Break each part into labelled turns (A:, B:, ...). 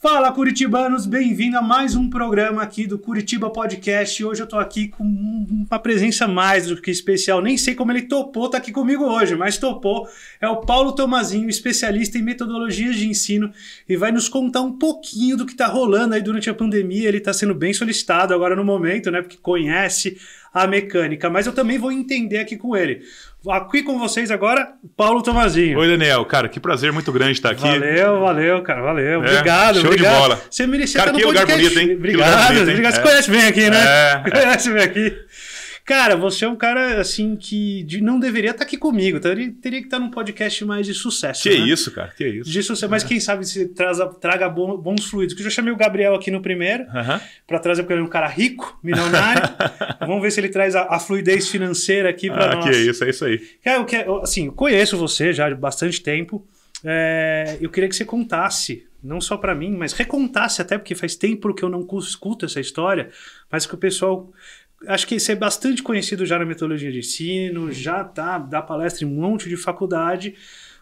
A: Fala Curitibanos, bem-vindo a mais um programa aqui do Curitiba Podcast. Hoje eu tô aqui com uma presença mais do que especial. Nem sei como ele topou tá aqui comigo hoje, mas topou. É o Paulo Tomazinho, especialista em metodologias de ensino, e vai nos contar um pouquinho do que tá rolando aí durante a pandemia. Ele tá sendo bem solicitado agora no momento, né? Porque conhece a mecânica, mas eu também vou entender aqui com ele. Aqui com vocês agora,
B: Paulo Tomazinho. Oi, Daniel. Cara, que prazer muito grande estar aqui.
A: Valeu, valeu, cara. Valeu. É, obrigado, show obrigado. de bola. Você merecia cara, tá que lugar bonito, hein? Obrigado, bonito, hein? obrigado. É. Você conhece bem aqui, né? É, conhece bem aqui. Cara, você é um cara, assim, que de, não deveria estar tá aqui comigo. Então ele teria que estar tá num podcast mais de sucesso. Que né? isso,
B: cara, que isso. De sucesso, é. mas quem
A: sabe se traz, traga bons fluidos. Que eu já chamei o Gabriel aqui no primeiro, uh -huh. para trazer, porque ele é um cara rico, milionário. Vamos ver se ele traz a, a fluidez financeira aqui para ah, nós. Que isso, é isso aí. Cara, eu assim, conheço você já há bastante tempo. É, eu queria que você contasse, não só para mim, mas recontasse até, porque faz tempo que eu não escuto essa história, mas que o pessoal acho que isso é bastante conhecido já na metodologia de ensino, já tá, dá palestra em um monte de faculdade.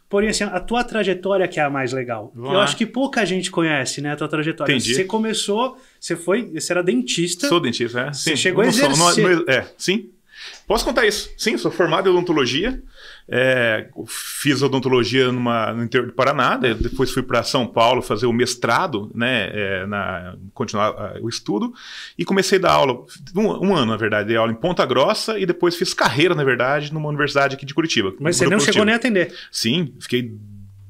A: Porém, assim, a tua trajetória que é a mais legal. eu acho que pouca gente conhece, né, a tua trajetória. Entendi. Você começou, você foi, você era dentista. Sou dentista, é. Sim. chegou a exercer. Sou, não, não,
B: é, é, sim. Posso contar isso? Sim, sou formado em odontologia. É, fiz odontologia numa, no interior do Paraná, depois fui para São Paulo fazer o mestrado, né, é, na, continuar ah, o estudo, e comecei a dar aula, um, um, ano na verdade, dei aula em Ponta Grossa e depois fiz carreira, na verdade, numa universidade aqui de Curitiba. Mas você não chegou nem a atender? Sim, fiquei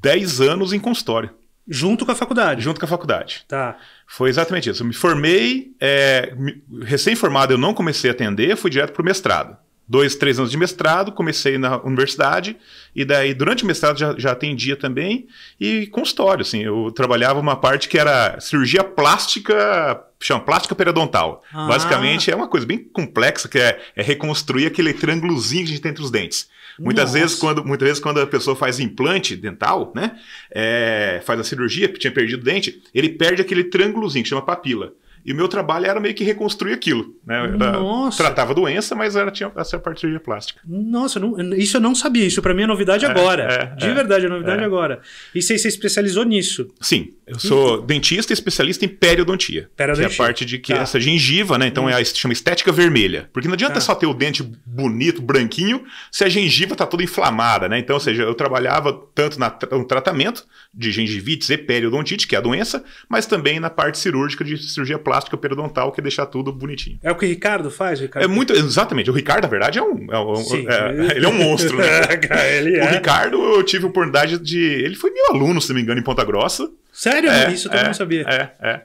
B: 10 anos em consultório. Junto com a faculdade? Junto com a faculdade. Tá. Foi exatamente isso. Eu me formei, é, recém-formado eu não comecei a atender, fui direto para o mestrado dois, três anos de mestrado, comecei na universidade, e daí durante o mestrado já, já atendia também, e consultório, assim, eu trabalhava uma parte que era cirurgia plástica, chama plástica periodontal. Ah. Basicamente é uma coisa bem complexa, que é, é reconstruir aquele triângulozinho que a gente tem entre os dentes. Muitas vezes, quando, muitas vezes, quando a pessoa faz implante dental, né? É, faz a cirurgia, tinha perdido o dente, ele perde aquele triângulozinho que chama papila. E o meu trabalho era meio que reconstruir aquilo. Né? Era, Nossa. Tratava doença, mas era, tinha essa parte de plástica.
A: Nossa, não, isso eu não sabia. Isso para mim é novidade é, agora. É, de é, verdade, é novidade é. agora. E você se especializou nisso?
B: Sim. Eu sou então e... dentista especialista em periodontia. Periodontia. Que é a parte de que tá. essa gengiva, né? Então é a, chama estética vermelha. Porque não adianta tá. só ter o dente bonito, branquinho, se a gengiva tá toda inflamada, né? Então, ou seja, eu trabalhava tanto na, no tratamento de gengivite e periodontite, que é a doença, mas também na parte cirúrgica de cirurgia plástica plástica periodontal, que é deixar tudo bonitinho.
A: É o que o Ricardo faz, Ricardo?
B: É muito, exatamente. O Ricardo, na verdade, é um. É um é, ele é um monstro, né? É, ele é. O Ricardo, eu tive a oportunidade de. Ele foi meu aluno, se não me engano, em Ponta Grossa. Sério? É, Isso eu também é, não sabia. É, é,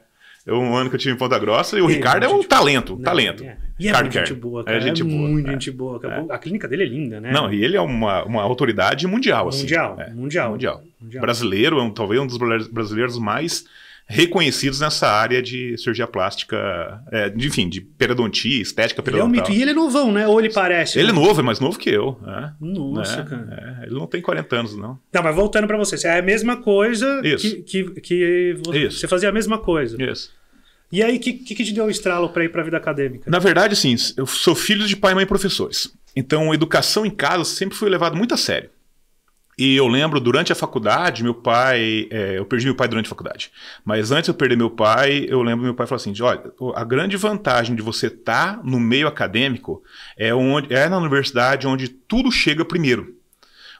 B: é. um ano que eu tive em Ponta Grossa e o Ricardo é um talento, não, talento. E é muito gente boa, cara. É, gente é boa,
A: muito é. gente boa. A clínica dele é linda, né? Não,
B: e ele é uma, uma autoridade mundial, assim. Mundial, é. mundial, mundial. Brasileiro, um, talvez um dos brasileiros mais reconhecidos nessa área de cirurgia plástica, é, de, enfim, de periodontia, estética periodontal. Ele é um mito. E ele
A: é novão, né? Ou ele parece. Ele né? é
B: novo, é mais novo que eu. Né? Nossa, né?
A: cara. É, ele não tem
B: 40 anos, não. Não,
A: tá, mas voltando para você, é a mesma coisa Isso. que, que, que você Isso. fazia a mesma coisa. Isso. E aí, o que, que te deu o estralo para ir para a vida acadêmica?
B: Na verdade, sim, eu sou filho de pai e mãe professores. Então, educação em casa sempre foi levado muito a sério. E eu lembro, durante a faculdade, meu pai. É, eu perdi meu pai durante a faculdade. Mas antes de eu perder meu pai, eu lembro meu pai falou assim: olha, a grande vantagem de você estar tá no meio acadêmico é, onde, é na universidade onde tudo chega primeiro.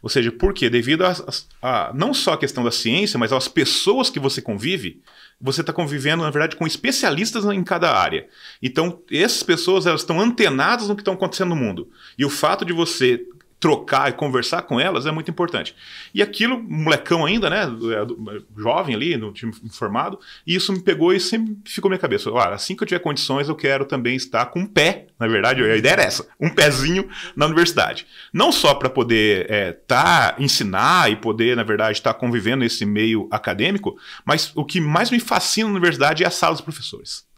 B: Ou seja, por quê? Devido a, a, a não só a questão da ciência, mas às pessoas que você convive, você está convivendo, na verdade, com especialistas em cada área. Então, essas pessoas elas estão antenadas no que está acontecendo no mundo. E o fato de você trocar e conversar com elas é muito importante. E aquilo, molecão ainda, né? É, jovem ali, no time formado, e isso me pegou e sempre ficou na minha cabeça. assim que eu tiver condições, eu quero também estar com um pé, na verdade, a ideia era essa, um pezinho na universidade. Não só para poder é, tá, ensinar e poder, na verdade, estar tá convivendo nesse meio acadêmico, mas o que mais me fascina na universidade é a sala dos professores.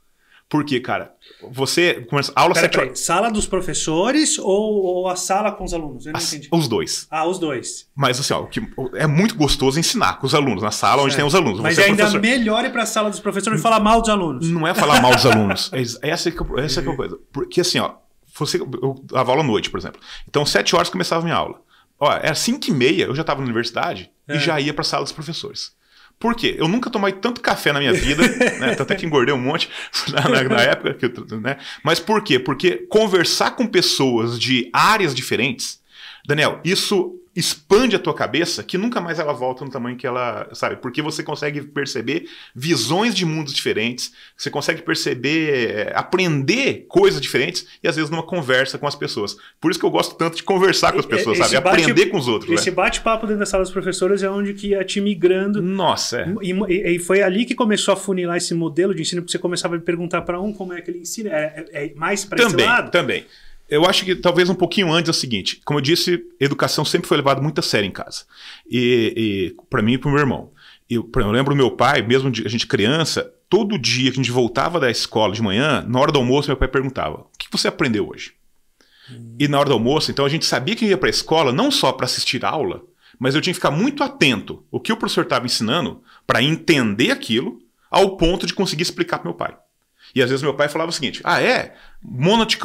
B: Porque, cara, você começa aula sete horas.
A: Sala dos professores ou, ou, a sala com os alunos? Eu não As, entendi. Os dois. Ah, os dois.
B: Mas assim, ó, que é muito gostoso ensinar com os alunos, na sala onde é. tem os alunos. Mas é, é ainda
A: melhor ir para a sala dos professores e falar mal dos alunos. Não é falar mal dos alunos. É, essa, que, eu, essa é, é a é coisa.
B: Porque assim, ó, você, eu dava aula à noite, por exemplo. Então, sete horas começava minha aula. Ó, era cinco e meia, eu já estava na universidade é. e já ia para a sala dos professores. Por quê? Eu nunca tomei tanto café na minha vida, né? Tanto é que engordei um monte na, na, na época. Que eu, né? Mas por quê? Porque conversar com pessoas de áreas diferentes, Daniel, isso expande a tua cabeça que nunca mais ela volta no tamanho que ela, sabe? Porque você consegue perceber visões de mundos diferentes, você consegue perceber, eh, aprender coisas diferentes e às vezes
A: numa conversa com as pessoas. Por isso
B: que eu gosto tanto de conversar com as pessoas, esse sabe? Bate, aprender com os outros. Esse né?
A: bate-papo dentro da sala dos professores é onde que ia te migrando. Nossa. É. E, e, foi ali que começou a funilar esse modelo de ensino, porque você começava a perguntar para um como é que ele ensina, é, é, é mais para esse lado. Também,
B: também. Eu acho que talvez um pouquinho antes é o seguinte. Como eu disse, educação sempre foi levada muito a sério em casa. E, e para mim e para o meu irmão. Eu, eu lembro meu pai, mesmo de, a gente criança, todo dia que a gente voltava da escola de manhã, na hora do almoço, meu pai perguntava: O que você aprendeu hoje? Hum. E na hora do almoço, então a gente sabia que ia para a escola não só para assistir a aula, mas eu tinha que ficar muito atento o que o professor estava ensinando para entender aquilo ao ponto de conseguir explicar para meu pai. E às vezes meu pai falava o seguinte: ah, é?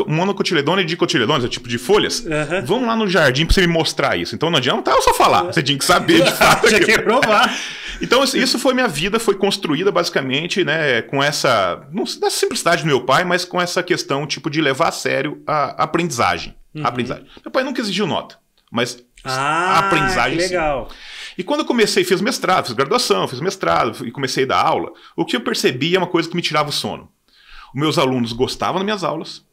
B: Monocotiledônia e dicotiledônia, é tipo de folhas? Uhum. Vamos lá no jardim para você me mostrar isso. Então não adianta eu só falar, você tinha que saber de fato. tinha que provar. então isso foi minha vida, foi construída basicamente né, com essa. Não, da simplicidade do meu pai, mas com essa questão tipo de levar a sério a aprendizagem. Uhum. A aprendizagem. Meu pai nunca exigiu nota, mas ah, a aprendizagem. Que legal. Sim. E quando eu comecei, fiz mestrado, fiz graduação, fiz mestrado e comecei a dar aula, o que eu percebi é uma coisa que me tirava o sono. Os meus alunos gostavam das minhas aulas,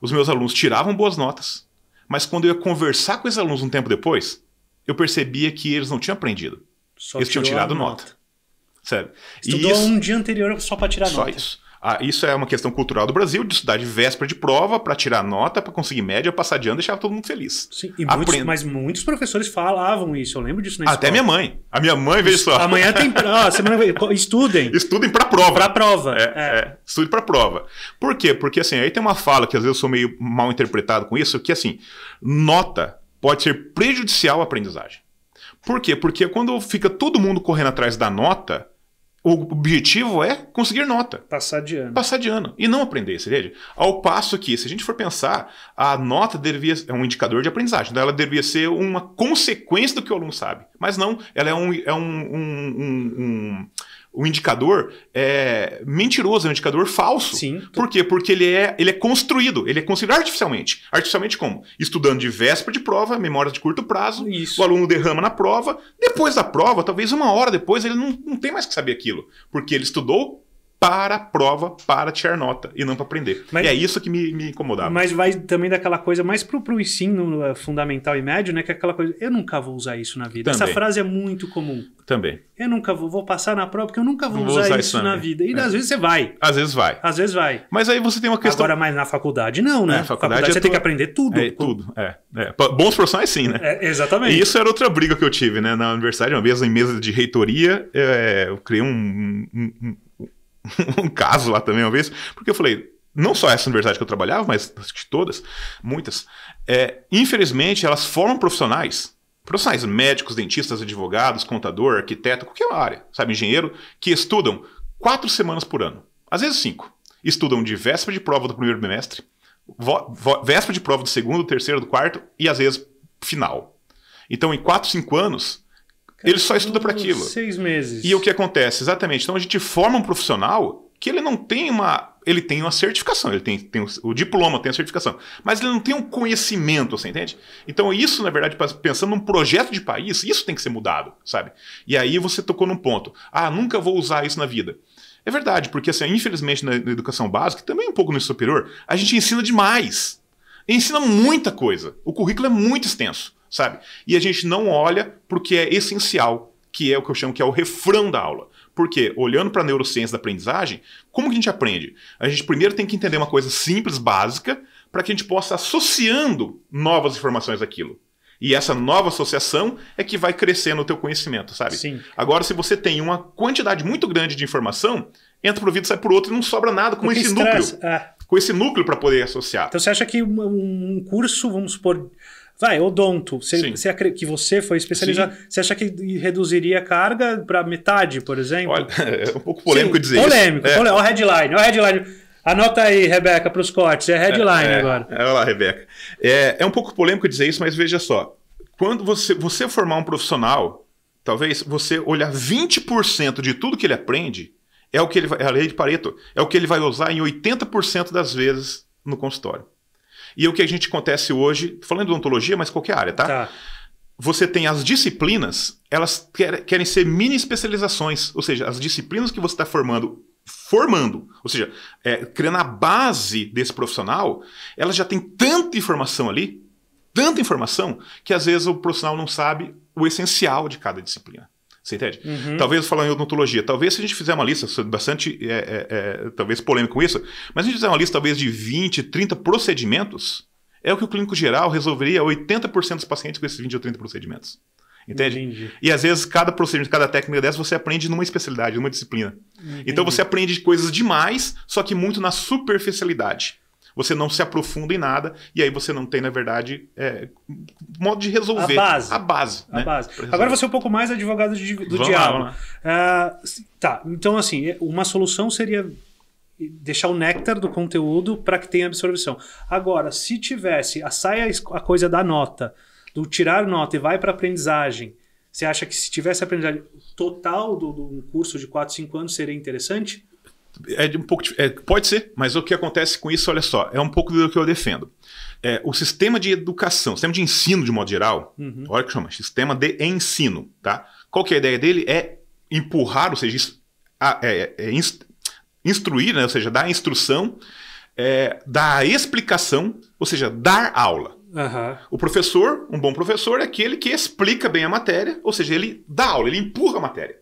B: os meus alunos tiravam boas notas, mas quando eu ia conversar com esses alunos um tempo depois, eu percebia que eles não tinham aprendido.
A: Só eles tinham tirado nota.
B: nota. Sério. Estudou isso, um
A: dia anterior
B: só para tirar só nota. Só isso. Ah, isso é uma questão cultural do Brasil, de estudar de véspera de prova para tirar nota, para conseguir média, passar de ano, deixar todo mundo feliz. Sim, muitos, mas
A: muitos professores falavam isso, eu
B: lembro disso na Até escola. Até minha mãe. A minha mãe, veja só. Amanhã tem prova, semana estudem. Estudem para prova. Para prova. É, é. é. estudem para prova. Por quê? Porque assim, aí tem uma fala que às vezes eu sou meio mal interpretado com isso, que assim, nota pode ser prejudicial à aprendizagem. Por quê? Porque quando fica todo mundo correndo atrás da nota, o objetivo é conseguir nota. Passar de ano. Passar de ano. E não aprender, você entende? Ao passo que, se a gente for pensar, a nota deveria é um indicador de aprendizagem. Então ela deveria ser uma consequência do que o aluno sabe. Mas não, ela é um, é um, um, um, um o indicador é mentiroso, é um indicador falso. Sim. Por quê? Porque ele é, ele é construído, ele é construído artificialmente. Artificialmente como? Estudando de véspera de prova, memória de curto prazo, Isso. o aluno derrama na prova, depois da prova, talvez uma hora depois, ele não, não tem mais que saber aquilo, porque ele estudou para a prova, para tirar nota e não para aprender. Mas, e é isso que me, me incomodava.
A: Mas vai também daquela coisa mais pro, pro ensino eh, fundamental e médio, né? Que é aquela coisa, eu nunca vou usar isso na vida. Também. Essa frase é muito comum. Também. Eu nunca vou, vou passar na prova porque eu nunca vou, vou usar, isso, na vida. E é. às vezes você vai. Às vezes vai. Às vezes vai. Mas aí você tem uma questão. Agora, mas na faculdade não, né? É, na faculdade, faculdade é você tô... tem que
B: aprender tudo. É, tudo. É, é. Bons profissionais sim, né? É, exatamente. E isso era outra briga que eu tive, né? Na universidade, uma vez em mesa de reitoria, eh, eu criei um, um, um um caso lá também uma vez, porque eu falei, não só essa universidade que eu trabalhava, mas de todas, muitas, é, infelizmente elas formam profissionais, profissionais médicos, dentistas, advogados, contador, arquiteto, qualquer área, sabe, engenheiro, que estudam quatro semanas por ano, às vezes cinco. Estudam de véspera de prova do primeiro bimestre, véspera de prova do segundo, terceiro, do quarto e às vezes final. Então, em quatro, cinco anos, ele só estuda para aquilo. Seis meses. E o que acontece? Exatamente. Então a gente forma um profissional que ele não tem uma. Ele tem uma certificação, ele tem, tem o, o diploma, tem a certificação, mas ele não tem um conhecimento, você entende? Então, isso, na verdade, pensando num projeto de país, isso tem que ser mudado, sabe? E aí você tocou num ponto. Ah, nunca vou usar isso na vida. É verdade, porque assim, infelizmente na educação básica, também um pouco no superior, a gente ensina demais. Ensina muita coisa. O currículo é muito extenso sabe? E a gente não olha porque é essencial, que é o que eu chamo que é o refrão da aula. Porque, olhando para a neurociência da aprendizagem, como que a gente aprende? A gente primeiro tem que entender uma coisa simples, básica, para que a gente possa associando novas informações àquilo. E essa nova associação é que vai crescer no teu conhecimento, sabe? Sim. Agora, se você tem uma quantidade muito grande de informação, entra para o vídeo, sai por outro e não sobra nada com Porque esse estresse. núcleo.
A: Ah. Com esse núcleo para poder associar. Então, você acha que um curso, vamos supor, Vai, odonto. Você, você que você foi especializado. Você acha que reduziria a carga para metade, por exemplo? Olha, é um pouco polêmico Sim, dizer polêmico, isso. Polêmico. É. Olha o headline, olha o headline. Anota aí, Rebeca, para os cortes. É headline é, é, agora. Olha lá, Rebeca.
B: É, é um pouco polêmico dizer isso, mas veja só. Quando você, você formar um profissional, talvez você olhar 20% de tudo que ele aprende é o que ele vai, é a lei de Pareto, é o que ele vai usar em 80% das vezes no consultório. E o que a gente acontece hoje, falando de odontologia, mas qualquer área, tá? tá. Você tem as disciplinas, elas quer, querem ser mini especializações, ou seja, as disciplinas que você está formando formando, ou seja, é, criando a base desse profissional, elas já tem tanta informação ali, tanta informação, que às vezes o profissional não sabe o essencial de cada disciplina. Você entende? Uhum. Talvez falando em odontologia, talvez se a gente fizer uma lista, bastante, é, é, é, talvez polêmico com isso, mas se a gente fizer uma lista talvez de 20, 30 procedimentos, é o que o clínico geral resolveria 80% dos pacientes com esses 20 ou 30 procedimentos. Entende? Entendi. E às vezes cada procedimento, cada técnica dessa você aprende numa especialidade, numa disciplina. Então, Entendi. Então você aprende coisas demais, só que muito na superficialidade você não se aprofunda em nada, e aí você não tem, na verdade,
A: é, modo de resolver. A base. A base. A né? base. Agora você é um pouco mais advogado de, do vamos diabo. Lá, lá. Uh, ah, tá, então assim, uma solução seria deixar o néctar do conteúdo para que tenha absorção. Agora, se tivesse, a, sai a coisa da nota, do tirar nota e vai para aprendizagem, você acha que se tivesse aprendizagem total do, do um curso de 4, 5 anos seria interessante? é um pouco. É, pode ser,
B: mas o que acontece com isso, olha só, é um pouco do que eu defendo. É, o sistema de educação, sistema de ensino de modo geral, uhum. olha o que chama, sistema de ensino, tá? Qual que é a ideia dele? É empurrar, ou seja, a, é, é, é instruir, né? ou seja, dar instrução, é, dar explicação, ou seja, dar aula. Uhum. O professor, um bom professor, é aquele que explica bem a matéria, ou seja, ele dá aula, ele empurra a matéria.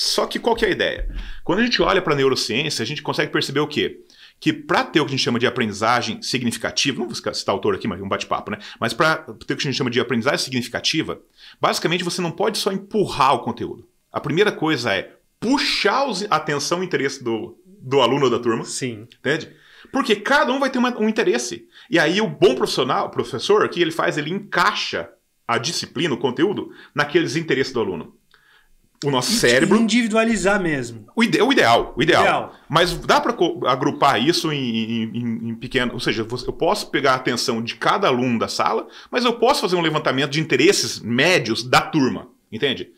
B: Só que qual que é a ideia? Quando a gente olha para a neurociência, a gente consegue perceber o quê? Que para ter o que a gente chama de aprendizagem significativa, não vou citar o autor aqui, mas um bate-papo, né? Mas para ter o que a gente chama de aprendizagem significativa, basicamente você não pode só empurrar o conteúdo. A primeira coisa é puxar a atenção e interesse do, do aluno ou da turma. Sim. Entende? Porque cada um vai ter uma, um interesse. E aí o bom profissional, o professor, o que ele faz? Ele encaixa a disciplina, o conteúdo, naqueles interesses do aluno o nosso Indi cérebro.
A: Individualizar mesmo.
B: O, ide o ideal, o ideal. ideal. Mas dá para agrupar isso em, em, em, pequeno. Ou seja, eu posso pegar a atenção de cada aluno da sala, mas eu posso fazer um levantamento de interesses médios da turma. Entende?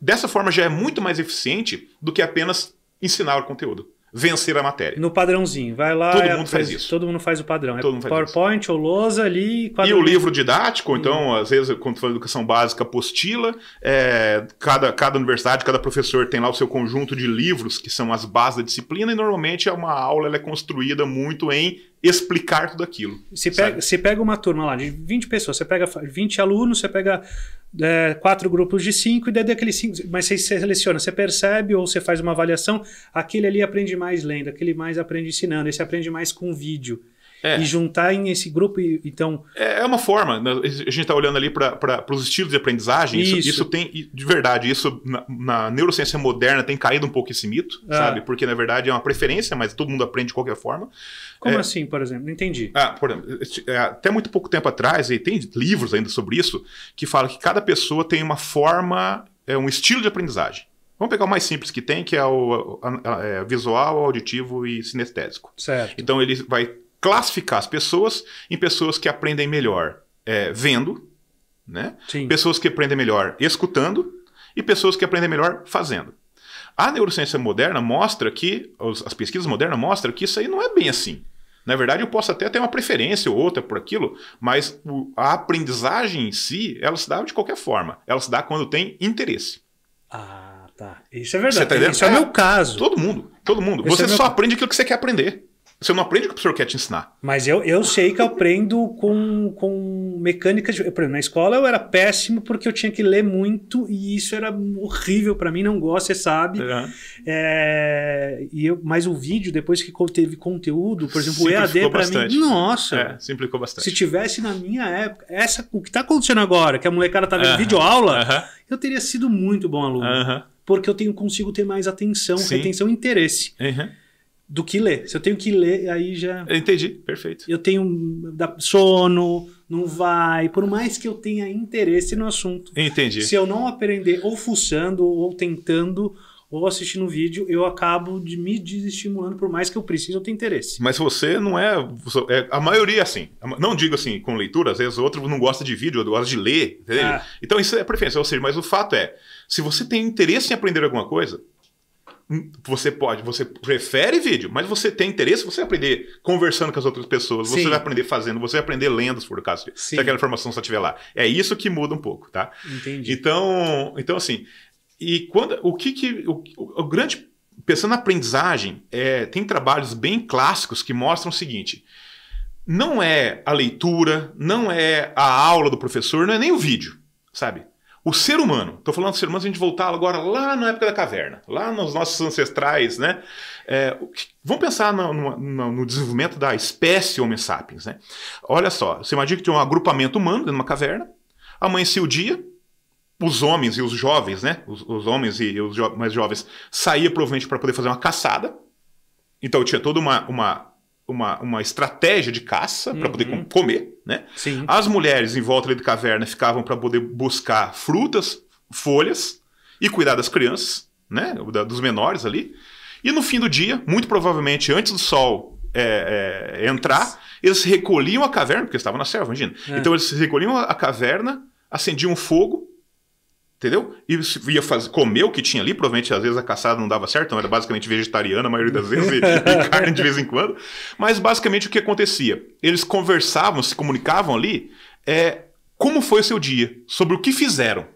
B: Dessa forma já é muito mais eficiente do que apenas ensinar o conteúdo vencer a matéria.
A: No padrãozinho, vai lá. Todo é, mundo faz isso. Todo mundo faz o padrão. É todo é PowerPoint isso. ou lousa ali. E o livro
B: didático, então, uhum. às vezes, quando faz educação básica, apostila. É, cada, cada universidade, cada professor tem lá o seu conjunto de livros, que são as bases da
A: disciplina, e normalmente é uma aula ela é construída muito em explicar tudo aquilo. Você pega, você pega uma turma lá de 20 pessoas, você pega 20 alunos, você pega é, quatro grupos de cinco, e daí daqueles cinco. Mas você seleciona, você percebe ou você faz uma avaliação, aquele ali aprende mais lendo, aquele mais aprende ensinando, esse aprende mais com vídeo. É. E em esse grupo, e, então...
B: É, é uma forma, né? a gente está olhando ali para os estilos de aprendizagem, isso, isso. isso tem, de verdade, isso na, na, neurociência moderna tem caído um pouco esse mito, ah. sabe? Porque, na verdade, é uma preferência, mas todo mundo aprende de qualquer forma. Como é... assim, por exemplo? Não entendi. Ah, por exemplo, é, até muito pouco tempo atrás, e tem livros ainda sobre isso, que falam que cada pessoa tem uma forma, é, um estilo de aprendizagem. Vamos pegar o mais simples que tem, que é o a, a, a, é, visual, auditivo e sinestésico. Certo. Então ele vai classificar as pessoas em pessoas que aprendem melhor é, vendo, né? Sim. pessoas que aprendem melhor escutando e pessoas que aprendem melhor fazendo. A neurociência moderna mostra que, as pesquisas modernas mostram que isso aí não é bem assim. Na verdade, eu posso até ter uma preferência ou outra por aquilo, mas a aprendizagem em si, ela se dá de qualquer forma. Ela se dá quando tem interesse. Ah, tá.
A: Isso é verdade. Tá isso é, o meu é, caso. Todo mundo. Todo mundo. Esse é você é só
B: aprende aquilo que você quer aprender. Você não aprende o que o professor quer te ensinar.
A: Mas eu, eu sei que eu aprendo com, com mecânica de. Por exemplo, na escola eu era péssimo porque eu tinha que ler muito e isso era horrível para mim, não gosto, você sabe. Uhum. É, e eu, mas o vídeo, depois que teve conteúdo, por exemplo, o EAD para mim. Nossa! É, simplificou bastante. Se tivesse na minha época, essa, o que tá acontecendo agora, que a molecada tá vendo uhum. videoaula, uhum. eu teria sido muito bom aluno. Uhum. Porque eu tenho, consigo ter mais atenção, Sim. retenção e interesse. Uhum do que ler. Se eu tenho que ler, aí já.
B: Eu entendi, perfeito.
A: Eu tenho sono, não vai. Por mais que eu tenha interesse no assunto.
B: Entendi. Se
A: eu não aprender ou fuçando, ou tentando, ou assistindo vídeo, eu acabo de me desestimulando, por mais que eu precise eu tenha interesse.
B: Mas você não é. é a maioria, assim. Não digo assim com leitura, às vezes o outro não gosta de vídeo, gosta de ler, entendeu? Ah. Então isso é preferência. Ou seja, mas o fato é: se você tem interesse em aprender alguma coisa, você pode, você prefere vídeo, mas você tem interesse, você vai aprender conversando com as outras pessoas, Sim. você vai aprender fazendo, você vai aprender lendo, por caso Sim. se aquela informação só estiver lá. É isso que muda um pouco, tá? Entendi. Então, então assim, e quando o que que o, o grande pensando na aprendizagem, é, tem trabalhos bem clássicos que mostram o seguinte: não é a leitura, não é a aula do professor, não é nem o vídeo, sabe? O ser humano, estou falando do ser humano, se a gente voltar agora lá na época da caverna, lá nos nossos ancestrais, né? É, vamos pensar no, no, no, desenvolvimento da espécie Homo sapiens, né? Olha só, você imagina que tem um agrupamento humano dentro de uma caverna, amanhecia o dia, os homens e os jovens, né? Os, os homens e os jo mais jovens saíam provavelmente para poder fazer uma caçada. Então tinha toda uma, uma uma, uma estratégia de caça uhum. para poder comer, né? Sim. As mulheres em volta ali da caverna ficavam para poder buscar frutas, folhas e cuidar das crianças, né? Dos menores ali. E no fim do dia, muito provavelmente antes do sol é, é, entrar, eles recolhiam a caverna, porque estavam na selva, imagina. É. Então eles recolhiam a caverna, acendiam um fogo Entendeu? E ia fazer, comer o que tinha ali, provavelmente às vezes a caçada não dava certo, então era basicamente vegetariana a maioria das vezes, e, e carne de vez em quando. Mas basicamente o que acontecia? Eles conversavam, se comunicavam ali, é, como foi o seu dia, sobre o que fizeram.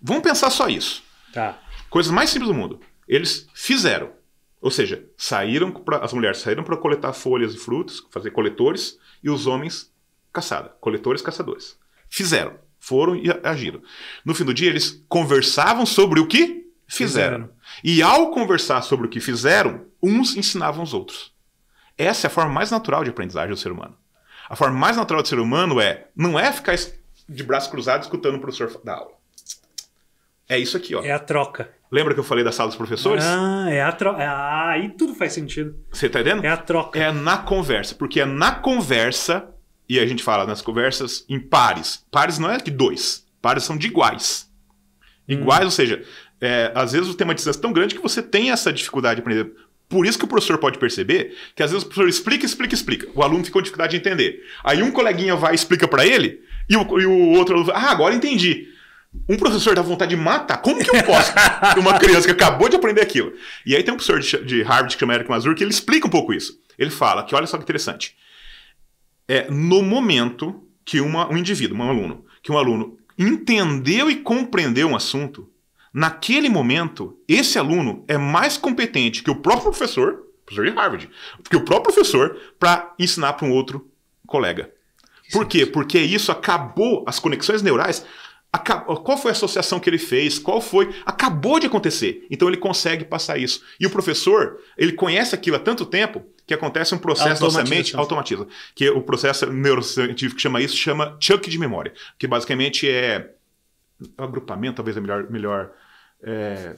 B: Vamos pensar só isso. Tá. Coisa mais simples do mundo. Eles fizeram. Ou seja, saíram pra, as mulheres saíram para coletar folhas e frutos, fazer coletores, e os homens caçada, coletores, caçadores. Fizeram foram e agiram. No fim do dia, eles conversavam sobre o que fizeram. fizeram. E ao conversar sobre o que fizeram, uns ensinavam os outros. Essa é a forma mais natural de aprendizagem do ser humano. A forma mais natural do ser humano é não é ficar de braço cruzado escutando o professor da aula. É isso aqui, ó. É a troca. Lembra que eu falei da sala dos professores?
A: Ah, é a troca. Ah, é, aí tudo faz sentido.
B: Você tá entendendo? É a troca. É na conversa, porque é na conversa e a gente fala nas conversas em pares. Pares não é que dois. Pares são de iguais. Iguais, hum. ou seja, é, às vezes o tema de é tão grande que você tem essa dificuldade de aprender. Por isso que o professor pode perceber que às vezes o professor explica, explica, explica. O aluno fica com dificuldade de entender. Aí um coleguinha vai e explica para ele, e o, e o outro aluno fala, ah, agora entendi. Um professor dá vontade de matar. Como que eu posso? uma criança que acabou de aprender aquilo. E aí tem um professor de, de Harvard que chama Eric Mazur que ele explica um pouco isso. Ele fala que olha só que interessante é no momento que uma, um indivíduo, um aluno, que um aluno entendeu e compreendeu um assunto, naquele momento, esse aluno é mais competente que o próprio professor, professor de Harvard, que o próprio professor, para ensinar para um outro colega. Por quê? Porque isso acabou as conexões neurais. Acabou, qual foi a associação que ele fez? Qual foi? Acabou de acontecer. Então ele consegue passar isso. E o professor, ele conhece aquilo há tanto tempo que acontece um processo da nossa mente automatiza, que o processo neurocientífico que chama isso, chama chunk de memória, que basicamente é agrupamento, talvez é melhor, melhor é...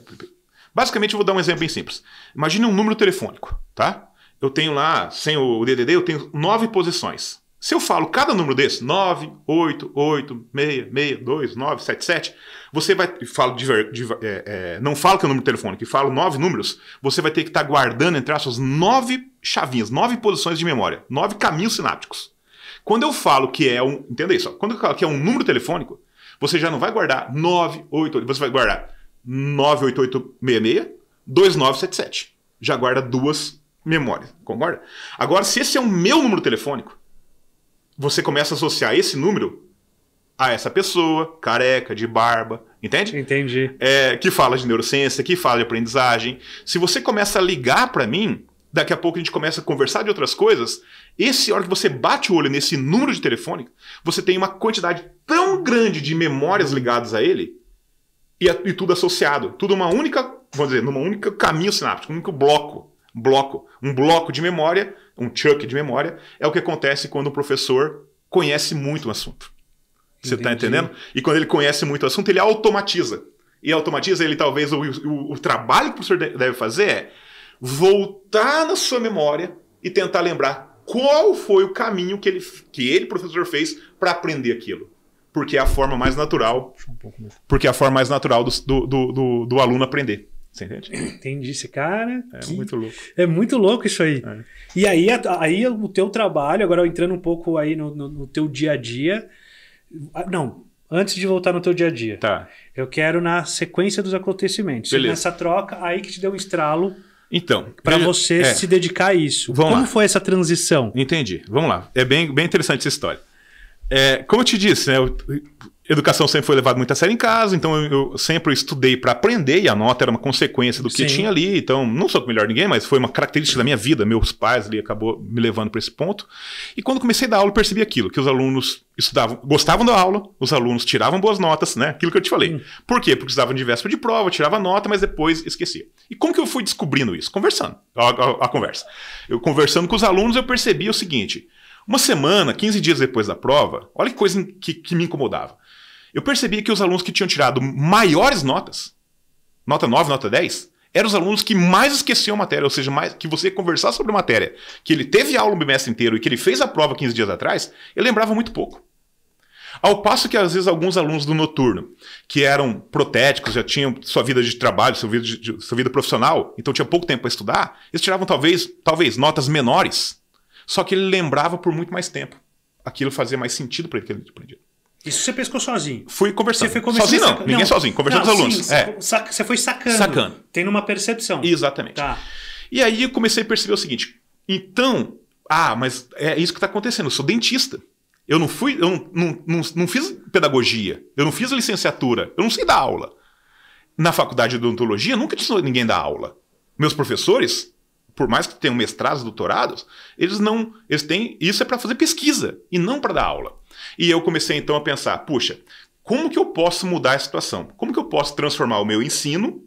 B: basicamente eu vou dar um exemplo bem simples. Imagine um número telefônico, tá? Eu tenho lá, sem o DDD, eu tenho nove posições. Se eu falo cada número desse, 9, 8, 8, 6, 6, 2, 9, 7, 7, você vai. Falo é, é, não falo que é o número telefônico, falo nove números, você vai ter que estar tá guardando entre as suas nove chavinhas, nove posições de memória, nove caminhos sinápticos. Quando eu falo que é um. Entenda isso. quando eu falo que é um número telefônico, você já não vai guardar 988. Você vai guardar 98866, 2977. Já guarda duas memórias. Concorda? Agora, se esse é o meu número telefônico, você começa a associar esse número a essa pessoa, careca, de barba, entende? Entendi. É, que fala de neurociência, que fala de aprendizagem. Se você começa a ligar para mim, daqui a pouco a gente começa a conversar de outras coisas, esse hora que você bate o olho nesse número de telefone, você tem uma quantidade tão grande de memórias ligadas a ele e, a, e tudo associado, tudo uma única, vamos dizer, numa única caminho sináptico, um único bloco, bloco, um bloco de memória, um chunk de memória, é o que acontece quando o professor conhece muito o assunto. Você está entendendo? E quando ele conhece muito o assunto, ele automatiza. E automatiza, ele talvez o, o, o trabalho que o professor deve fazer é voltar na sua memória e tentar lembrar qual foi o caminho que ele, que ele professor, fez para aprender aquilo. Porque é a forma mais natural. porque é a forma mais natural do, do, do, do aluno aprender. Você entende?
A: Entendi esse cara. É que... muito louco. É muito louco isso aí. É. E aí, aí o teu trabalho, agora entrando um pouco aí no, no, no, teu dia a dia. Não, antes de voltar no teu dia a dia. Tá. Eu quero na sequência dos acontecimentos. Beleza. Nessa troca, aí que te deu um estralo então. Para você é, se dedicar a isso. Como lá. foi essa transição? Entendi. Vamos lá. É bem, bem interessante essa história.
B: É, como eu te disse, né, eu Educação sempre foi levada muito a sério em casa, então eu, sempre estudei para aprender e a nota era uma consequência do que tinha ali. Então, não sou o melhor ninguém, mas foi uma característica da minha vida. Meus pais ali acabou me levando para esse ponto. E quando comecei a dar aula, eu percebi aquilo, que os alunos estudavam, gostavam da aula, os alunos tiravam boas notas, né? Aquilo que eu te falei. Hum. Por quê? Porque estudavam de véspera de prova, tirava nota, mas depois esquecia. E como que eu fui descobrindo isso? Conversando. A, a, a conversa. Eu conversando com os alunos, eu percebi o seguinte: uma semana, 15 dias depois da prova, olha que coisa que, que me incomodava eu percebi que os alunos que tinham tirado maiores notas, nota 9, nota 10, eram os alunos que mais esqueciam a matéria, ou seja, mais, que você conversar sobre a matéria, que ele teve aula o bimestre inteiro e que ele fez a prova 15 dias atrás, ele lembrava muito pouco. Ao passo que, às vezes, alguns alunos do noturno, que eram protéticos, já tinham sua vida de trabalho, sua vida, de, sua vida profissional, então tinha pouco tempo para estudar, eles tiravam talvez, talvez notas menores, só que ele lembrava por muito mais tempo. Aquilo fazia mais sentido para ele que ele isso você pescou sozinho. Fui conversando. Você foi conversando sozinho saca... não, ninguém não. sozinho, conversando não, com os alunos. Sim, é. saca... Você foi sacando. Sacando. Tendo uma percepção. Exatamente. Tá. E aí eu comecei a perceber o seguinte. Então, ah, mas é isso que está acontecendo. Eu sou dentista. Eu não fui, eu não, não, não, não fiz pedagogia, eu não fiz licenciatura, eu não sei dar aula. Na faculdade de odontologia, nunca ensinou ninguém dar aula. Meus professores, por mais que tenham mestrados, doutorados, eles não, eles têm, isso é para fazer pesquisa e não para dar aula. E eu comecei então a pensar: puxa, como que eu posso mudar a situação? Como que eu posso transformar o meu ensino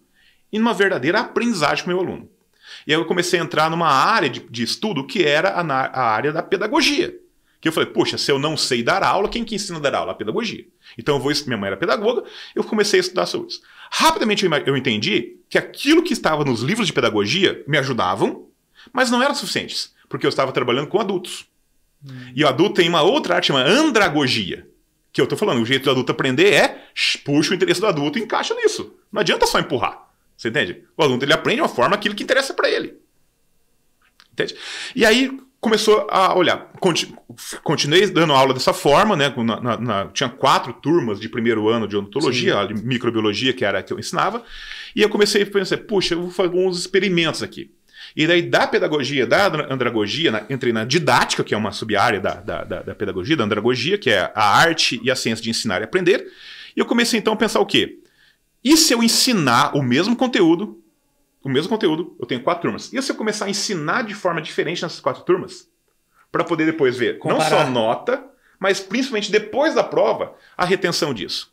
B: em uma verdadeira aprendizagem para o meu aluno? E aí eu comecei a entrar numa área de, de estudo que era a, a, área da pedagogia. Que eu falei, poxa, se eu não sei dar aula, quem que ensina a dar aula? A pedagogia. Então eu vou, minha mãe era pedagoga, eu comecei a estudar sobre isso. Rapidamente eu, entendi que aquilo que estava nos livros de pedagogia me ajudavam, mas não eram suficientes, porque eu estava trabalhando com adultos. Hum. E o adulto tem uma outra arte chamada andragogia. Que eu tô falando, o jeito do adulto aprender é puxa o interesse do adulto e encaixa nisso. Não adianta só empurrar. Você entende? O adulto ele aprende uma forma aquilo que interessa para ele. Entende? E aí começou a olhar. continuei dando aula dessa forma, né? Na, na, na, tinha quatro turmas de primeiro ano de odontologia, de microbiologia, que era a que eu ensinava. E eu comecei a pensar, puxa, eu vou fazer alguns experimentos aqui. E daí da pedagogia, da andragogia, na, entre na didática, que é uma sub-área da, da, da, da, pedagogia, da andragogia, que é a arte e a ciência de ensinar e aprender, e eu comecei então a pensar o quê? E se eu ensinar o mesmo conteúdo, o mesmo conteúdo, eu tenho quatro turmas, e se eu começar a ensinar de forma diferente nessas quatro turmas? Para poder depois ver Comparar. não só nota, mas principalmente depois da prova, a retenção disso.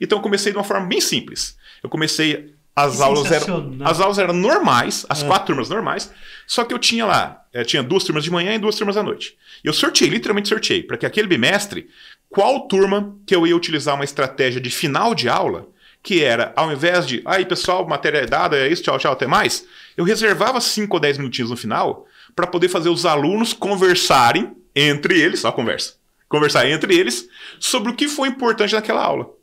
B: Então eu comecei de uma forma bem simples. Eu comecei as é aulas, eram, as aulas eram normais, as é. quatro turmas normais, só que eu tinha lá, eh, tinha duas turmas de manhã e duas turmas à noite. Eu sorteei, literalmente sorteei, para que aquele bimestre, qual turma que eu ia utilizar uma estratégia de final de aula, que era, ao invés de, aí pessoal, matéria é dada, é isso, tchau, tchau, até mais, eu reservava cinco ou dez minutinhos no final para poder fazer os alunos conversarem entre eles, só conversa, conversar entre eles sobre o que foi importante naquela aula.